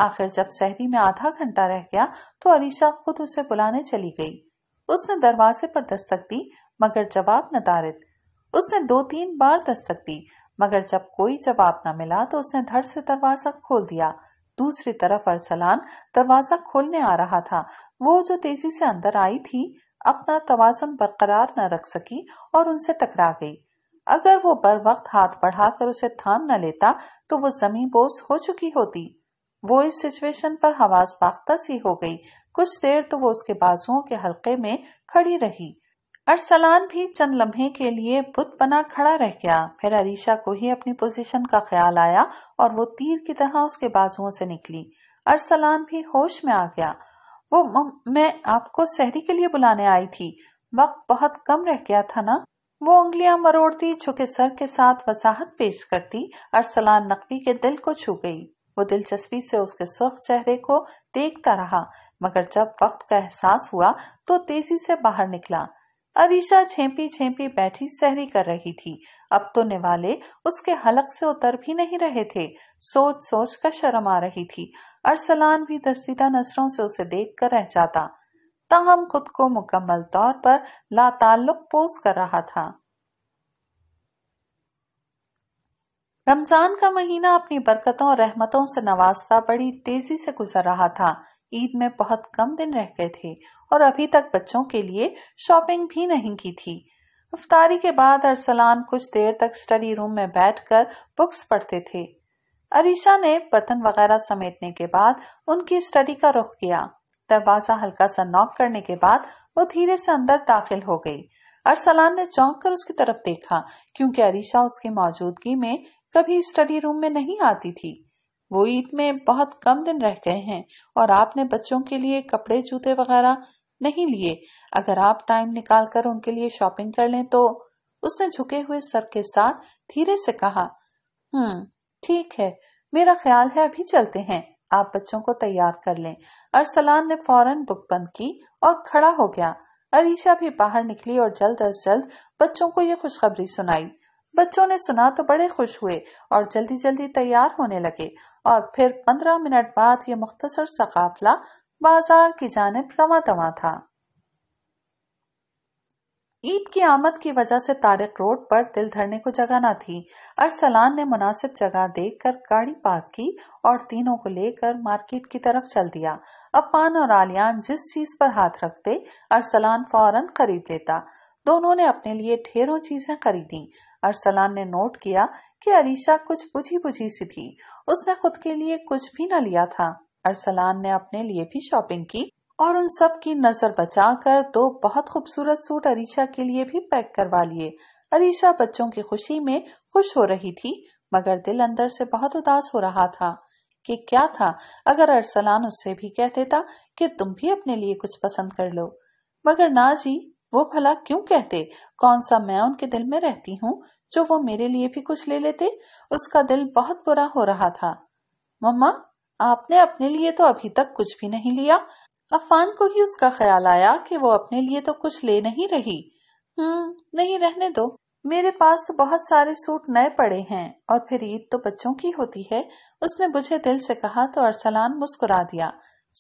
आखिर जब सहरी में आधा घंटा रह गया तो अरीशा खुद उसे बुलाने चली गई उसने दरवाजे पर दस्तक दी मगर जवाब नदारित उसने दो तीन बार दस्तक दी मगर जब कोई जवाब न मिला तो उसने धड़ से दरवाजा खोल दिया दूसरी तरफ अरसलान दरवाजा खोलने आ रहा था वो जो तेजी से अंदर आई थी अपना तवाजन बरकरार न रख सकी और उनसे टकरा गई अगर वो बर वक्त हाथ बढ़ाकर उसे थाम न लेता तो वो जमी बोस हो चुकी होती वो इस सिचुएशन पर हवास बाख्ता सी हो गई कुछ देर तो वो उसके बाजुओं के हल्के में खड़ी रही अरसलान भी चंद लम्हे के लिए बुत बना खड़ा रह गया फिर अरीशा को ही अपनी पोजीशन का ख्याल आया और वो तीर की तरह उसके बाजुओं से निकली अरसलान भी होश में आ गया वो मैं आपको सहरी के लिए बुलाने आई थी वक्त बहुत कम रह गया था ना वो उंगलियां मरोड़ती झुके सर के साथ वसाहत पेश करती अरसलान नकवी के दिल को छू गई वो दिलचस्पी से उसके सुर्ख चेहरे को देखता रहा मगर जब वक्त का एहसास हुआ तो तेजी से बाहर निकला अरीशा छेपी छेपी बैठी सहरी कर रही थी अब तो निवाले उसके हलक से उतर भी नहीं रहे थे सोच सोच कर शर्म आ रही थी अरसलान भी दस्तीदा नजरों से उसे देख कर रह जाता ताहम खुद को मुकम्मल तौर पर लाताल्लुक पोज कर रहा था रमजान का महीना अपनी बरकतों और रहमतों से नवाजता बड़ी तेजी से गुजर रहा था ईद में बहुत कम दिन रह गए थे और अभी तक बच्चों के लिए शॉपिंग भी नहीं की थी अफतारी के बाद अरसलान कुछ देर तक स्टडी रूम में बैठकर बुक्स पढ़ते थे अरीशा ने बर्तन वगैरह समेटने के बाद उनकी स्टडी का रुख किया दरवाजा हल्का सा नॉक करने के बाद वो धीरे से अंदर दाखिल हो गई अरसलान ने चौंक कर उसकी तरफ देखा क्योंकि अरीशा उसकी मौजूदगी में कभी स्टडी रूम में नहीं आती थी वो ईद में बहुत कम दिन रह गए हैं और आपने बच्चों के लिए कपड़े जूते वगैरह नहीं लिए अगर आप टाइम निकाल कर उनके लिए शॉपिंग कर लें तो उसने झुके हुए सर के साथ धीरे से कहा हम्म ठीक है मेरा ख्याल है अभी चलते हैं आप बच्चों को तैयार कर लें अरसलान ने फौरन बुक बंद की और खड़ा हो गया अरीशा भी बाहर निकली और जल्द अज जल्द बच्चों को ये खुशखबरी सुनाई बच्चों ने सुना तो बड़े खुश हुए और जल्दी जल्दी तैयार होने लगे और फिर पंद्रह मिनट बाद ये मुख्तसर सा काफिला बाजार की जानब रवा तवा था ईद की आमद की वजह से तारिक रोड पर दिल धरने को जगह ना थी अरसलान ने मुनासिब जगह देखकर गाड़ी पार्क की और तीनों को लेकर मार्केट की तरफ चल दिया अफान और आलियान जिस चीज पर हाथ रखते अरसलान फौरन खरीद लेता दोनों ने अपने लिए ढेरों चीजें खरीदी अरसलान ने नोट किया कि अरीशा कुछ बुझी बुझी सी थी उसने खुद के लिए कुछ भी न लिया था अरसलान ने अपने लिए भी शॉपिंग की और उन सब की नजर बचाकर दो बहुत खूबसूरत सूट अरीशा के लिए भी पैक करवा लिए अरीशा बच्चों की खुशी में खुश हो रही थी मगर दिल अंदर से बहुत उदास हो रहा था कि क्या था अगर अरसलान उससे भी कह देता कि तुम भी अपने लिए कुछ पसंद कर लो मगर ना जी वो भला क्यों कहते कौन सा मैं उनके दिल में रहती हूँ जो वो मेरे लिए भी कुछ ले लेते उसका दिल बहुत बुरा हो रहा था मम्मा आपने अपने लिए तो अभी तक कुछ भी नहीं लिया अफान को ही उसका ख्याल आया कि वो अपने लिए तो कुछ ले नहीं रही हम्म नहीं रहने दो मेरे पास तो बहुत सारे सूट नए पड़े हैं और फिर ईद तो बच्चों की होती है उसने मुझे दिल से कहा तो अरसलान मुस्कुरा दिया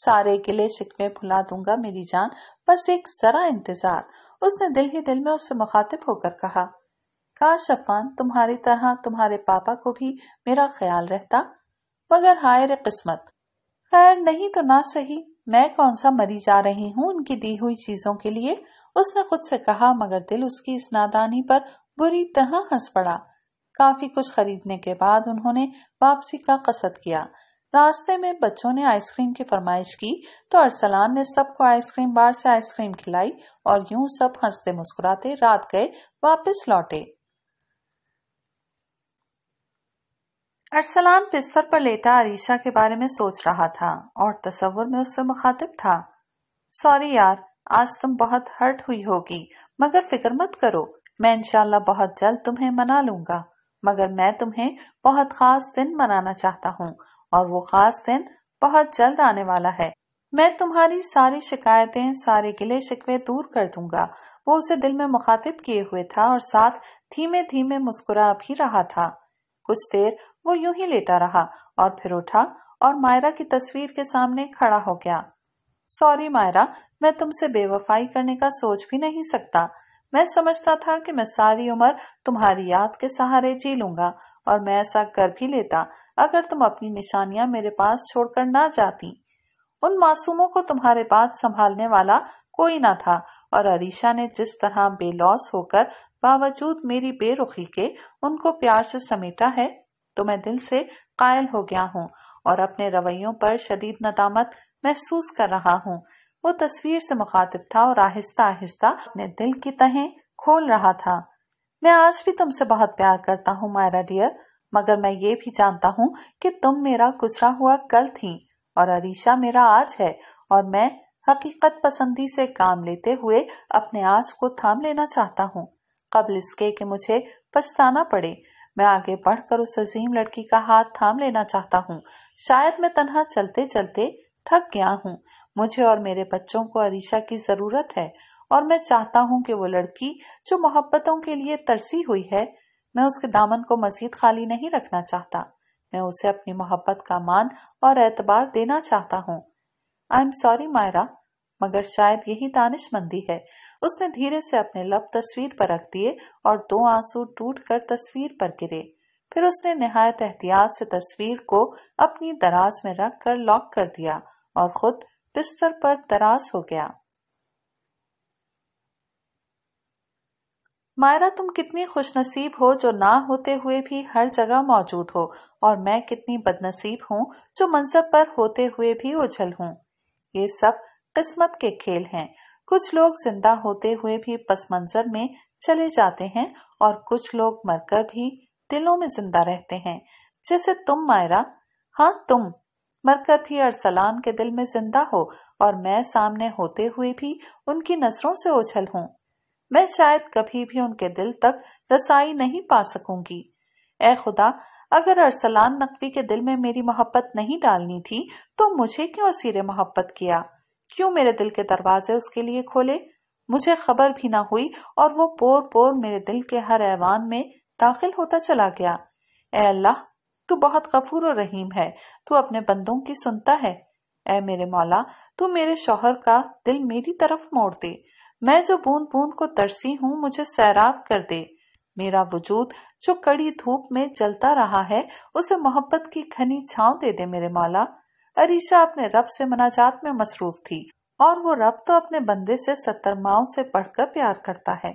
सारे किले शिकवे भुला दूंगा मेरी जान बस एक जरा इंतजार उसने दिल ही दिल में उससे मुखातिब होकर कहा काश अफान तुम्हारी तरह तुम्हारे पापा को भी मेरा ख्याल रहता मगर हायर किस्मत खैर नहीं तो ना सही मैं कौन सा मरी जा रही हूँ उनकी दी हुई चीजों के लिए उसने खुद से कहा मगर दिल उसकी इस नादानी पर बुरी तरह हंस पड़ा काफी कुछ खरीदने के बाद उन्होंने वापसी का कसद किया रास्ते में बच्चों ने आइसक्रीम की फरमाइश की तो अरसलान ने सबको आइसक्रीम बार से आइसक्रीम खिलाई और यूं सब हंसते मुस्कुराते रात गए वापस लौटे अरसलान बिस्तर पर लेटा अरीशा के बारे में सोच रहा था और तस्वुर में उससे मुखातिब था सॉरी यार आज तुम बहुत हर्ट हुई होगी मगर फिक्र मत करो मैं इनशाला बहुत जल्द तुम्हें मना लूंगा मगर मैं तुम्हें बहुत खास दिन मनाना चाहता हूँ और वो खास दिन बहुत जल्द आने वाला है मैं तुम्हारी सारी शिकायतें सारे गिले शिकवे दूर कर दूंगा वो उसे दिल में मुखातिब किए हुए था और साथ धीमे धीमे मुस्कुरा भी रहा था कुछ देर वो यूं ही लेटा रहा और फिर उठा और मायरा की तस्वीर के सामने खड़ा हो गया सॉरी मायरा मैं तुमसे बेवफाई करने का सोच भी नहीं सकता मैं समझता था कि मैं सारी उम्र तुम्हारी याद के सहारे जी लूंगा और मैं ऐसा कर भी लेता अगर तुम अपनी निशानियां मेरे पास छोड़कर ना जाती उन मासूमों को तुम्हारे पास संभालने वाला कोई ना था और अरीशा ने जिस तरह बेलौस होकर बावजूद मेरी बेरुखी के उनको प्यार से समेटा है तो मैं दिल से कायल हो गया हूँ और अपने रवैयों पर शदीद नदामत महसूस कर रहा हूँ वो तस्वीर से मुखातिब था और आहिस्ता आहिस्ता अपने दिल की तहें खोल रहा था मैं आज भी तुमसे बहुत प्यार करता हूँ मायरा डियर मगर मैं ये भी जानता हूँ कि तुम मेरा गुजरा हुआ कल थी और अरीशा मेरा आज है और मैं हकीकत पसंदी से काम लेते हुए अपने आज को थाम लेना चाहता हूँ कबल इसके कि मुझे पछताना पड़े मैं आगे बढ़कर उस अजीम लड़की का हाथ थाम लेना चाहता हूँ शायद मैं तनहा चलते चलते थक गया हूँ मुझे और मेरे बच्चों को अरीशा की जरूरत है और मैं चाहता हूँ कि वो लड़की जो मोहब्बतों के लिए तरसी हुई है मैं उसके दामन को मजीद खाली नहीं रखना चाहता मैं उसे अपनी मोहब्बत का मान और एतबार देना चाहता हूँ आई एम सॉरी मायरा मगर शायद यही दानिश मंदी है उसने धीरे से अपने लब तस्वीर पर रख दिए और दो आंसू टूट कर तस्वीर पर गिरे फिर उसने नहायत एहतियात से तस्वीर को अपनी दराज में रख कर लॉक कर दिया और खुद बिस्तर पर दराज हो गया मायरा तुम कितनी खुशनसीब हो जो ना होते हुए भी हर जगह मौजूद हो और मैं कितनी बदनसीब हूँ जो मनसब पर होते हुए भी उछल हूँ ये सब किस्मत के खेल हैं कुछ लोग जिंदा होते हुए भी पस मंजर में चले जाते हैं और कुछ लोग मरकर भी दिलों में जिंदा रहते हैं जैसे तुम मायरा हाँ तुम मरकर भी अरसलान के दिल में जिंदा हो और मैं सामने होते हुए भी उनकी नजरों से उछल हूँ मैं शायद कभी भी उनके दिल तक रसाई नहीं पा सकूंगी ए खुदा अगर अरसलान नकवी के दिल में मेरी मोहब्बत नहीं डालनी थी तो मुझे क्यों असीर मोहब्बत किया क्यों मेरे दिल के दरवाजे उसके लिए खोले मुझे खबर भी ना हुई और वो पोर पोर मेरे दिल के हर ऐवान में दाखिल होता चला गया ए अल्लाह तू बहुत गफूर और रहीम है तू अपने बंदों की सुनता है ए मेरे मौला तू मेरे शोहर का दिल मेरी तरफ मोड़ दे मैं जो बूंद बूंद को तरसी हूँ मुझे सैराब कर दे मेरा वजूद जो कड़ी धूप में जलता रहा है उसे मोहब्बत की घनी छाव दे दे मेरे माला अरीशा अपने रब से मनाजात में मसरूफ थी और वो रब तो अपने बंदे से सत्तर माओ से पढ़कर प्यार करता है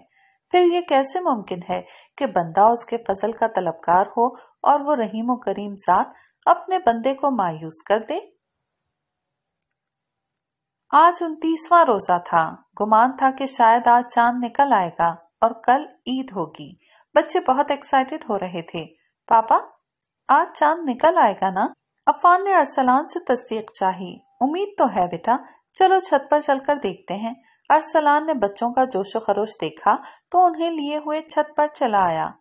फिर ये कैसे मुमकिन है कि बंदा उसके फसल का तलबकार हो और वो रहीम करीम साथ अपने बंदे को मायूस कर दे आज उनतीसवा रोजा था गुमान था कि शायद आज चांद निकल आएगा और कल ईद होगी बच्चे बहुत एक्साइटेड हो रहे थे पापा आज चांद निकल आएगा ना अफान ने अरसलान से तस्दीक चाही उम्मीद तो है बेटा चलो छत पर चलकर देखते हैं अरसलान ने बच्चों का जोशो खरोश देखा तो उन्हें लिए हुए छत पर चला आया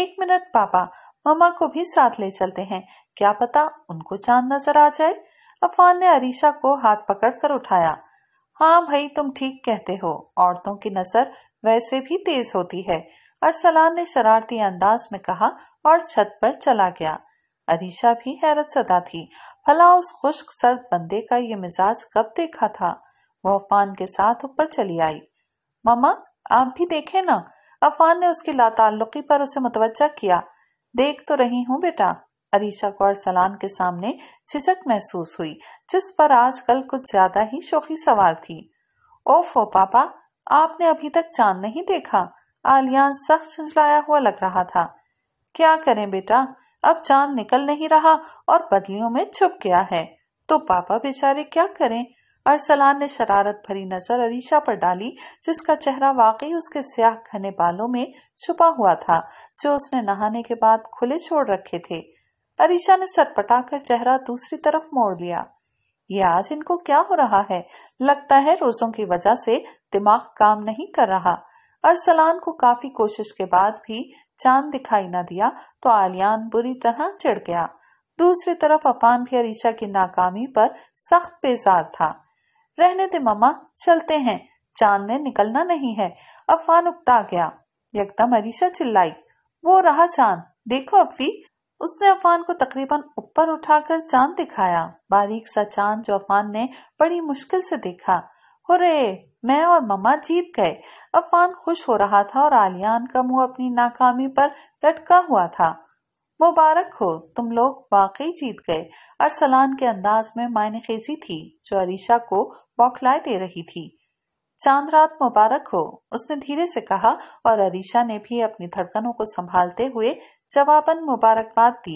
एक मिनट पापा ममा को भी साथ ले चलते हैं क्या पता उनको चांद नजर आ जाए अफान ने अरीशा को हाथ पकड़कर उठाया हाँ भाई तुम ठीक कहते हो औरतों की नजर वैसे भी तेज होती है अरसलान ने शरारती अंदाज में कहा और छत पर चला गया अरीशा भी हैरत सदा थी भला उस खुश्क सर्द बंदे का ये मिजाज कब देखा था वो अफान के साथ ऊपर चली आई मामा आप भी देखे ना अफान ने उसकी लाताल्लुकी पर उसे मुतवजा किया देख तो रही हूँ बेटा अरीशा को अरसलान के सामने झिझक महसूस हुई जिस पर आजकल कुछ ज्यादा ही शोखी सवार थी ओफो पापा आपने अभी तक चांद नहीं देखा आलियान सख्त झुंझलाया हुआ लग रहा था क्या करें बेटा अब चांद निकल नहीं रहा और बदलियों में छुप गया है तो पापा बेचारे क्या करें अरसलान ने शरारत भरी नजर अरीशा पर डाली जिसका चेहरा वाकई उसके स्याह घने बालों में छुपा हुआ था जो उसने नहाने के बाद खुले छोड़ रखे थे अरीशा ने सटपटा कर चेहरा दूसरी तरफ मोड़ लिया ये आज इनको क्या हो रहा है लगता है रोजों की वजह से दिमाग काम नहीं कर रहा अरसलान को काफी कोशिश के बाद भी चांद दिखाई न दिया तो आलियान बुरी तरह चिढ़ गया दूसरी तरफ अफान भी अरीशा की नाकामी पर सख्त बेजार था रहने दे ममा चलते हैं चांद ने निकलना नहीं है अफान उकता गया एकदम अरीशा चिल्लाई वो रहा चांद देखो अफी उसने अफान को तकरीबन ऊपर उठाकर चांद दिखाया बारीक सा चांद जो अफान ने बड़ी मुश्किल से देखा हुरे मैं और ममा जीत गए अफान खुश हो रहा था और आलियान का मुंह अपनी नाकामी पर लटका हुआ था मुबारक हो तुम लोग वाकई जीत गए अरसलान के अंदाज में मायने खेजी थी जो अरीशा को बौखलाए दे रही थी चांद रात मुबारक हो उसने धीरे से कहा और अरीशा ने भी अपनी धड़कनों को संभालते हुए जवाबन मुबारकबाद दी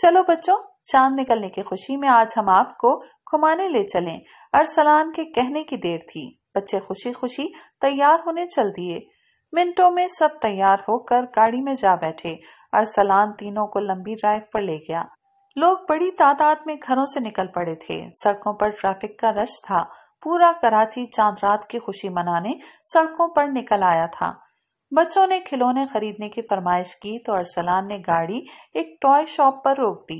चलो बच्चों चांद निकलने की खुशी में आज हम आपको घुमाने ले चलें अरसलान के कहने की देर थी बच्चे खुशी खुशी तैयार होने चल दिए मिनटों में सब तैयार होकर गाड़ी में जा बैठे अरसलान तीनों को लंबी ड्राइव पर ले गया लोग बड़ी तादाद में घरों से निकल पड़े थे सड़कों पर ट्रैफिक का रश था पूरा कराची चांद रात की खुशी मनाने सड़कों पर निकल आया था बच्चों ने खिलौने खरीदने की फरमाइश की तो अरसलान ने गाड़ी एक टॉय शॉप पर रोक दी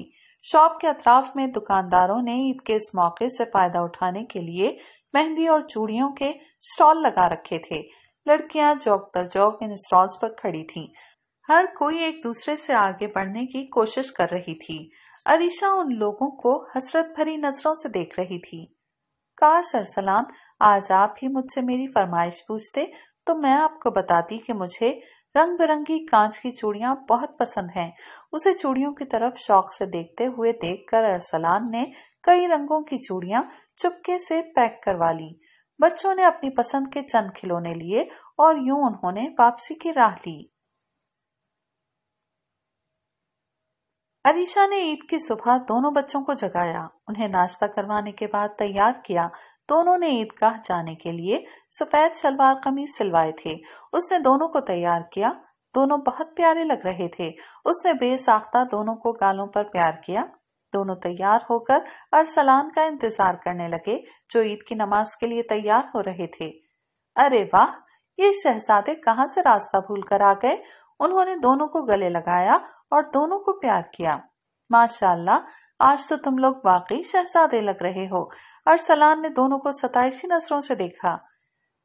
शॉप के अतराफ में दुकानदारों ने ईद के इस मौके से फायदा उठाने के लिए मेहंदी और चूड़ियों के स्टॉल लगा रखे थे लड़कियां जौक पर जौक इन स्टॉल्स पर खड़ी थीं। हर कोई एक दूसरे से आगे बढ़ने की कोशिश कर रही थी अरीशा उन लोगों को हसरत भरी नजरों से देख रही थी काश अरसलान आज आप ही मुझसे मेरी फरमाइश पूछते तो मैं आपको बताती कि मुझे रंग बिरंगी कांच की चूड़ियां बहुत पसंद हैं। उसे चूड़ियों की तरफ शौक से देखते हुए देखकर अरसलान ने कई रंगों की चूड़ियां चुपके से पैक करवा ली बच्चों ने अपनी पसंद के चंद खिलौने लिए और यूं उन्होंने वापसी की राह ली अरीशा ने ईद की सुबह दोनों बच्चों को जगाया उन्हें नाश्ता करवाने के बाद तैयार किया दोनों ने ईदगाह जाने के लिए सफेद शलवार कमीज सिलवाए थे उसने दोनों को तैयार किया दोनों बहुत प्यारे लग रहे थे उसने बेसाख्ता दोनों को गालों पर प्यार किया दोनों तैयार होकर अरसलान का इंतजार करने लगे जो ईद की नमाज के लिए तैयार हो रहे थे अरे वाह ये शहजादे कहाँ से रास्ता भूल कर आ गए उन्होंने दोनों को गले लगाया और दोनों को प्यार किया माशाल्लाह आज तो तुम लोग वाकई शहजादे लग रहे हो अरसलान ने दोनों को सताइशी नजरों से देखा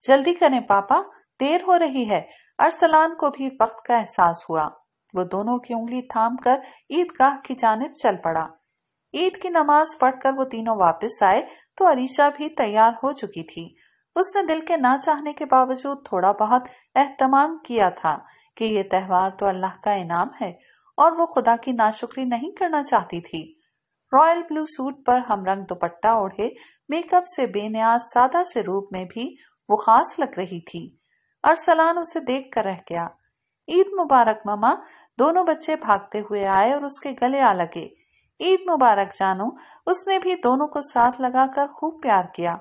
जल्दी करें पापा देर हो रही है अरसलान को भी वक्त का एहसास हुआ वो दोनों की उंगली थाम कर ईदगाह की जानब चल पड़ा ईद की नमाज पढ़कर वो तीनों वापस आए तो अरीशा भी तैयार हो चुकी थी उसने दिल के ना चाहने के बावजूद थोड़ा बहुत एहतमाम किया था कि ये त्योहार तो अल्लाह का इनाम है और वो खुदा की नाशुक्री नहीं करना चाहती थी रॉयल ब्लू सूट पर हम रंग दुपट्टा ओढ़े मेकअप से बेनियाज सादा से रूप में भी वो खास लग रही थी अरसलान उसे देख कर रह गया ईद मुबारक ममा दोनों बच्चे भागते हुए आए और उसके गले आ लगे ईद मुबारक जानू उसने भी दोनों को साथ लगाकर खूब प्यार किया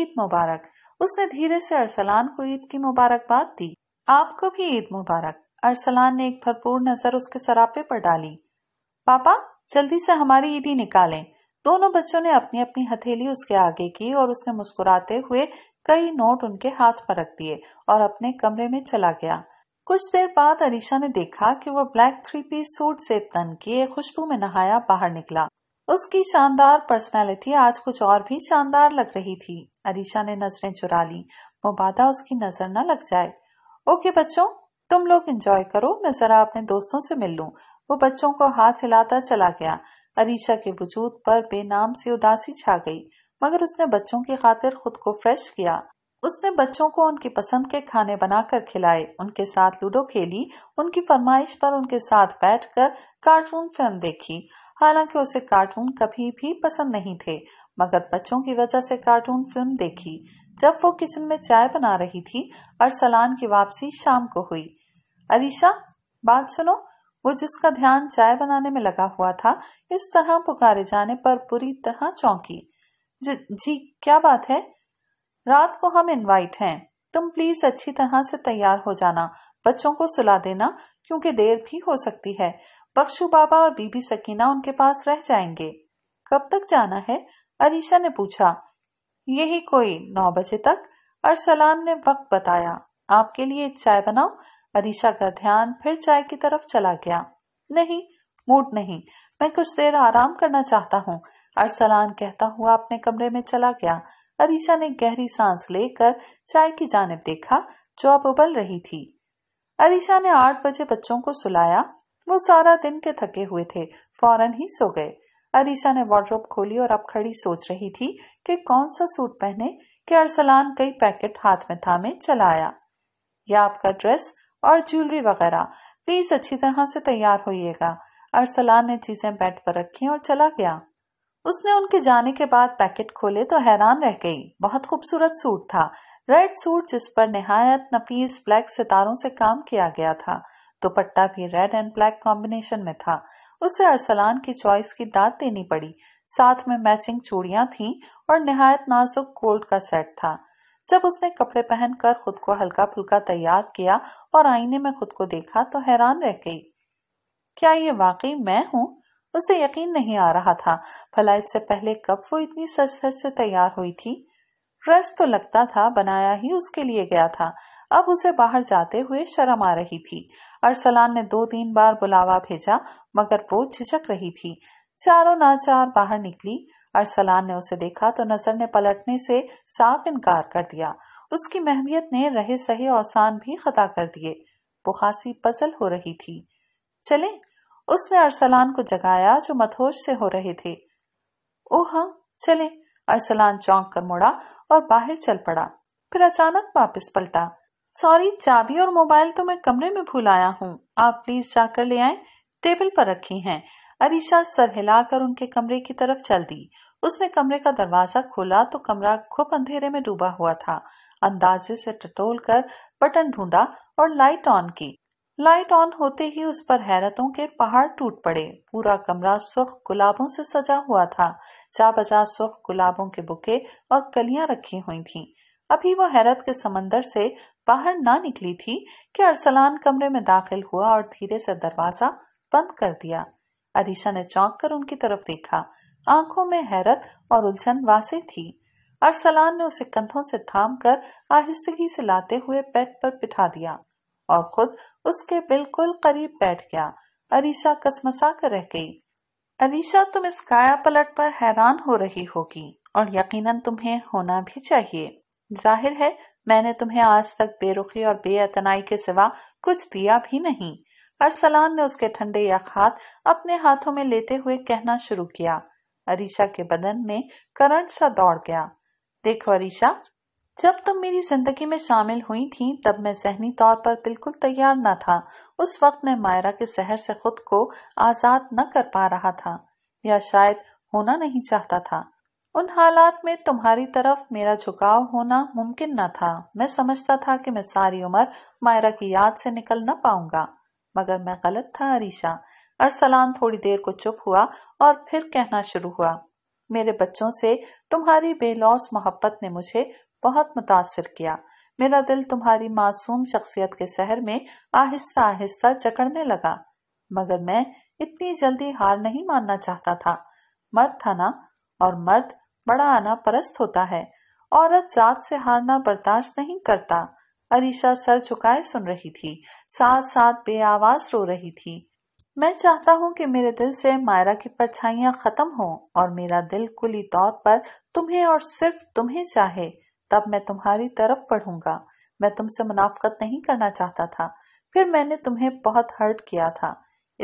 ईद मुबारक उसने धीरे से अरसलान को ईद की मुबारकबाद दी आपको भी ईद मुबारक अरसलान ने एक भरपूर नजर उसके सरापे पर डाली पापा जल्दी से हमारी ईदी निकालें दोनों बच्चों ने अपनी अपनी हथेली उसके आगे की और उसने मुस्कुराते हुए कई नोट उनके हाथ पर रख दिए और अपने कमरे में चला गया कुछ देर बाद अरीशा ने देखा कि वो ब्लैक थ्री पीस सूट से तन किए खुशबू में नहाया बाहर निकला उसकी शानदार पर्सनैलिटी आज कुछ और भी शानदार लग रही थी अरीशा ने नजरें चुरा ली मुबादा उसकी नजर न लग जाए ओके बच्चों तुम लोग एंजॉय करो मैं जरा अपने दोस्तों से मिल लू वो बच्चों को हाथ हिलाता चला गया अरीशा के वजूद पर बेनाम से उदासी छा गई मगर उसने बच्चों की खातिर खुद को फ्रेश किया उसने बच्चों को उनकी पसंद के खाने बनाकर खिलाए उनके साथ लूडो खेली उनकी फरमाइश पर उनके साथ बैठकर कार्टून फिल्म देखी हालांकि उसे कार्टून कभी भी पसंद नहीं थे मगर बच्चों की वजह से कार्टून फिल्म देखी जब वो किचन में चाय बना रही थी अरसलान की वापसी शाम को हुई अलीशा बात सुनो वो जिसका ध्यान चाय बनाने में लगा हुआ था इस तरह पुकारे जाने पर पूरी तरह चौंकी जी क्या बात है रात को हम इनवाइट हैं तुम प्लीज अच्छी तरह से तैयार हो जाना बच्चों को सुला देना क्योंकि देर भी हो सकती है बख्शु बाबा और बीबी सकीना उनके पास रह जाएंगे कब तक जाना है अलीशा ने पूछा यही कोई नौ बजे तक अरसलान ने वक्त बताया आपके लिए चाय बनाओ अरीशा का ध्यान फिर चाय की तरफ चला गया नहीं मूड नहीं मैं कुछ देर आराम करना चाहता हूँ अरसलान कहता हुआ अपने कमरे में चला गया अरीशा ने गहरी सांस लेकर चाय की जानब देखा जो अब उबल रही थी अरीशा ने आठ बजे बच्चों को सुलाया वो सारा दिन के थके हुए थे फौरन ही सो गए अरीसा ने वार्ड्रोब खोली और अब खड़ी सोच रही थी कि कौन सा सूट पहने कि अरसलान कई पैकेट हाथ में थामे चलाया या आपका ड्रेस और ज्वेलरी वगैरह प्लीज अच्छी तरह से तैयार होइएगा अरसलान ने चीजें बेड पर रखी और चला गया उसने उनके जाने के बाद पैकेट खोले तो हैरान रह गई बहुत खूबसूरत सूट था रेड सूट जिस पर नहायत नफीस ब्लैक सितारों से काम किया गया था दुपट्टा तो भी रेड एंड ब्लैक कॉम्बिनेशन में था उसे अरसलान की चॉइस की दाद देनी पड़ी साथ में मैचिंग चूड़ियां थीं और निहायत नाजुक गोल्ड का सेट था जब उसने कपड़े पहनकर खुद को हल्का फुल्का तैयार किया और आईने में खुद को देखा तो हैरान रह गई क्या ये वाकई मैं हूँ उसे यकीन नहीं आ रहा था भला इससे पहले कब वो इतनी सच सच से तैयार हुई थी ड्रेस तो लगता था बनाया ही उसके लिए गया था अब उसे बाहर जाते हुए शर्म आ रही थी अरसलान ने दो तीन बार बुलावा भेजा मगर वो झिझक रही थी चारों नाचार बाहर निकली अरसलान ने उसे देखा तो नजर ने पलटने से साफ इनकार कर दिया उसकी महमियत ने रहे सहे औसान भी खता कर दिए वो खासी पजल हो रही थी चले उसने अरसलान को जगाया जो मथोश से हो रहे थे ओ हाँ चले अरसलान चौंक कर मुड़ा और बाहर चल पड़ा फिर अचानक वापस पलटा सॉरी चाबी और मोबाइल तो मैं कमरे में भूल आया हूँ आप प्लीज जाकर ले आए टेबल पर रखी हैं अरीशा सर हिलाकर उनके कमरे की तरफ चल दी उसने कमरे का दरवाजा खोला तो कमरा खूब अंधेरे में डूबा हुआ था अंदाजे से टटोल कर बटन ढूंढा और लाइट ऑन की लाइट ऑन होते ही उस पर हैरतों के पहाड़ टूट पड़े पूरा कमरा सुर्ख गुलाबों से सजा हुआ था चा बजा सुर्ख गुलाबों के बुके और कलियां रखी हुई थीं। अभी वो हैरत के समंदर से बाहर ना निकली थी कि अरसलान कमरे में दाखिल हुआ और धीरे से दरवाजा बंद कर दिया अरीशा ने चौंक कर उनकी तरफ देखा आंखों में हैरत और उलझन वासी थी अरसलान ने उसे कंधों से थाम कर आहिस्तगी से लाते हुए पेट पर बिठा दिया और खुद उसके बिल्कुल करीब बैठ गया अरीशा कसमसा कर रह गई अरीशा तुम इस काया पलट पर हैरान हो रही होगी और यकीनन तुम्हें होना भी चाहिए जाहिर है मैंने तुम्हें आज तक बेरुखी और बेअतनाई के सिवा कुछ दिया भी नहीं अरसलान ने उसके ठंडे हाथ अपने हाथों में लेते हुए कहना शुरू किया अरीशा के बदन में करंट सा दौड़ गया देखो अरीशा जब तुम मेरी जिंदगी में शामिल हुई थी तब मैं जहनी तौर पर बिल्कुल तैयार न था उस वक्त मैं मायरा के शहर से खुद को आजाद न कर पा रहा था या शायद होना नहीं चाहता था उन हालात में तुम्हारी तरफ मेरा झुकाव होना मुमकिन न था मैं समझता था कि मैं सारी उम्र मायरा की याद से निकल न पाऊंगा मगर मैं गलत था अरीशा अरसलान थोड़ी देर को चुप हुआ और फिर कहना शुरू हुआ मेरे बच्चों से तुम्हारी बेलौस मोहब्बत ने मुझे बहुत मुतासर किया मेरा दिल तुम्हारी मासूम शख्सियत के शहर में आहिस्ता आहिस्ता चकड़ने लगा मगर मैं इतनी जल्दी हार नहीं मानना चाहता था मर्द था ना और मर्द बड़ा आना परस्त होता है औरत जात से हारना बर्दाश्त नहीं करता अरीशा सर झुकाए सुन रही थी साथ साथ आवाज रो रही थी मैं चाहता हूँ कि मेरे दिल से मायरा की परछाइयाँ खत्म हो और मेरा दिल कुली तौर पर तुम्हें और सिर्फ तुम्हें चाहे तब मैं तुम्हारी तरफ बढ़ूंगा मैं तुमसे मुनाफ्त नहीं करना चाहता था फिर मैंने तुम्हें बहुत हर्ट किया था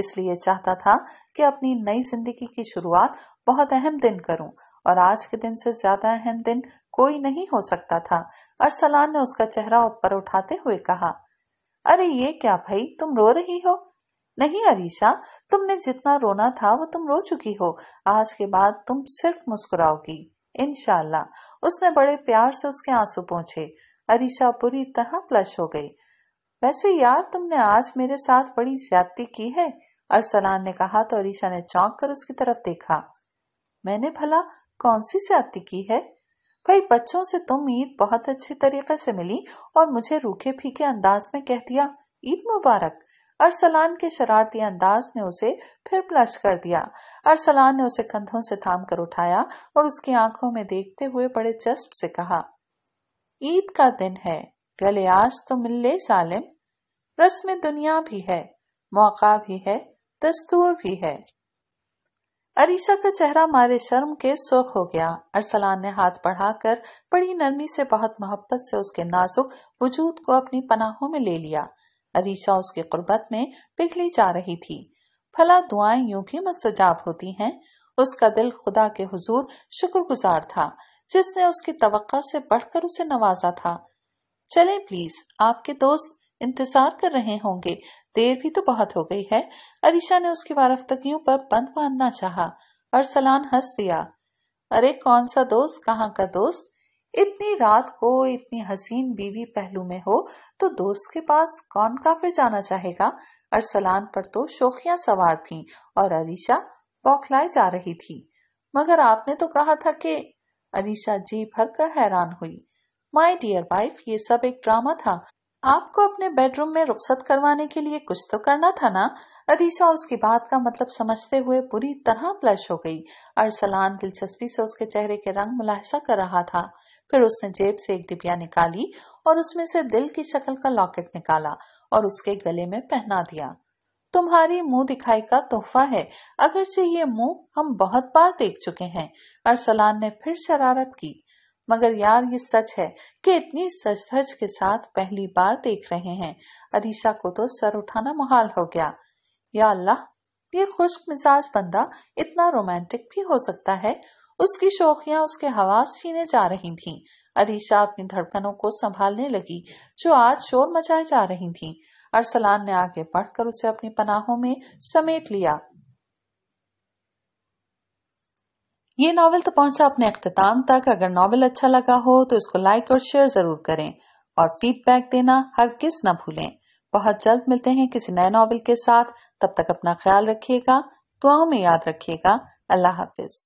इसलिए चाहता था कि अपनी नई जिंदगी की शुरुआत बहुत अहम दिन करूं और आज के दिन से ज्यादा अहम दिन कोई नहीं हो सकता था अरसलान ने उसका चेहरा ऊपर उठाते हुए कहा अरे ये क्या भाई तुम रो रही हो नहीं अरीशा तुमने जितना रोना था वो तुम रो चुकी हो आज के बाद तुम सिर्फ मुस्कुराओगी इनशाला उसने बड़े प्यार से उसके आंसू पहुंचे अरीशा पूरी तरह प्लश हो गई वैसे यार तुमने आज मेरे साथ बड़ी ज्यादती की है अरसलान ने कहा तो अरीशा ने चौंक कर उसकी तरफ देखा मैंने भला कौन सी की है भाई बच्चों से तुम तो ईद बहुत अच्छे तरीके से मिली और मुझे रूखे फीके अंदाज में कह दिया ईद मुबारक अरसलान के शरारती अंदाज ने उसे फिर प्लश कर दिया अरसलान ने उसे कंधों से थाम कर उठाया और उसकी आंखों में देखते हुए बड़े चस्प से कहा ईद का दिन है गले आज तो मिल ले सालिम रस्म दुनिया भी है मौका भी है दस्तूर भी है अरीसा का चेहरा मारे शर्म के सुर्ख हो गया अरसलान ने हाथ बढ़ाकर बड़ी नरमी से बहुत मोहब्बत से उसके नाजुक वजूद को अपनी पनाहों में ले लिया अरीसा उसकी कुर्बत में पिघली जा रही थी फला दुआएं यूं भी मस्तजाब होती हैं उसका दिल खुदा के हुजूर शुक्रगुजार था जिसने उसकी तवक्का से बढ़कर उसे नवाजा था चले प्लीज आपके दोस्त इंतजार कर रहे होंगे देर भी तो बहुत हो गई है अरिशा ने उसकी वारफ्तगियों पर बंद बांधना चाहा और सलान हंस दिया अरे कौन सा दोस्त कहाँ का दोस्त इतनी रात को इतनी हसीन बीवी पहलू में हो तो दोस्त के पास कौन काफिर जाना चाहेगा अरसलान पर तो शोखियां सवार थीं और अरिशा बौखलाए जा रही थी मगर आपने तो कहा था कि अरिशा जी भरकर हैरान हुई माय डियर वाइफ ये सब एक ड्रामा था आपको अपने बेडरूम में रुखसत करवाने के लिए कुछ तो करना था ना अरीसा उसकी बात का मतलब समझते हुए पूरी तरह प्लश हो गई अरसलान दिलचस्पी से उसके चेहरे के रंग मुलाहसा कर रहा था फिर उसने जेब से एक डिबिया निकाली और उसमें से दिल की शक्ल का लॉकेट निकाला और उसके गले में पहना दिया तुम्हारी मुंह दिखाई का तोहफा है अगरचे ये मुंह हम बहुत बार देख चुके हैं अरसलान ने फिर शरारत की मगर यार ये सच है कि इतनी सच सच के साथ पहली बार देख रहे हैं अरीशा को तो सर उठाना मुहाल हो गया या अल्लाह ये खुश्क मिजाज बंदा इतना रोमांटिक भी हो सकता है उसकी शोखियां उसके हवास छीने जा रही थीं। अरीशा अपनी धड़कनों को संभालने लगी जो आज शोर मचाए जा रही थीं। अरसलान ने आगे बढ़कर उसे अपनी पनाहों में समेट लिया ये नावल तो पहुंचा अपने अख्ताम तक अगर नावल अच्छा लगा हो तो इसको लाइक और शेयर जरूर करें और फीडबैक देना हर किस न भूलें बहुत जल्द मिलते हैं किसी नए नावल के साथ तब तक अपना ख्याल रखिएगा दुआओं में याद रखिएगा अल्लाह हाफिज़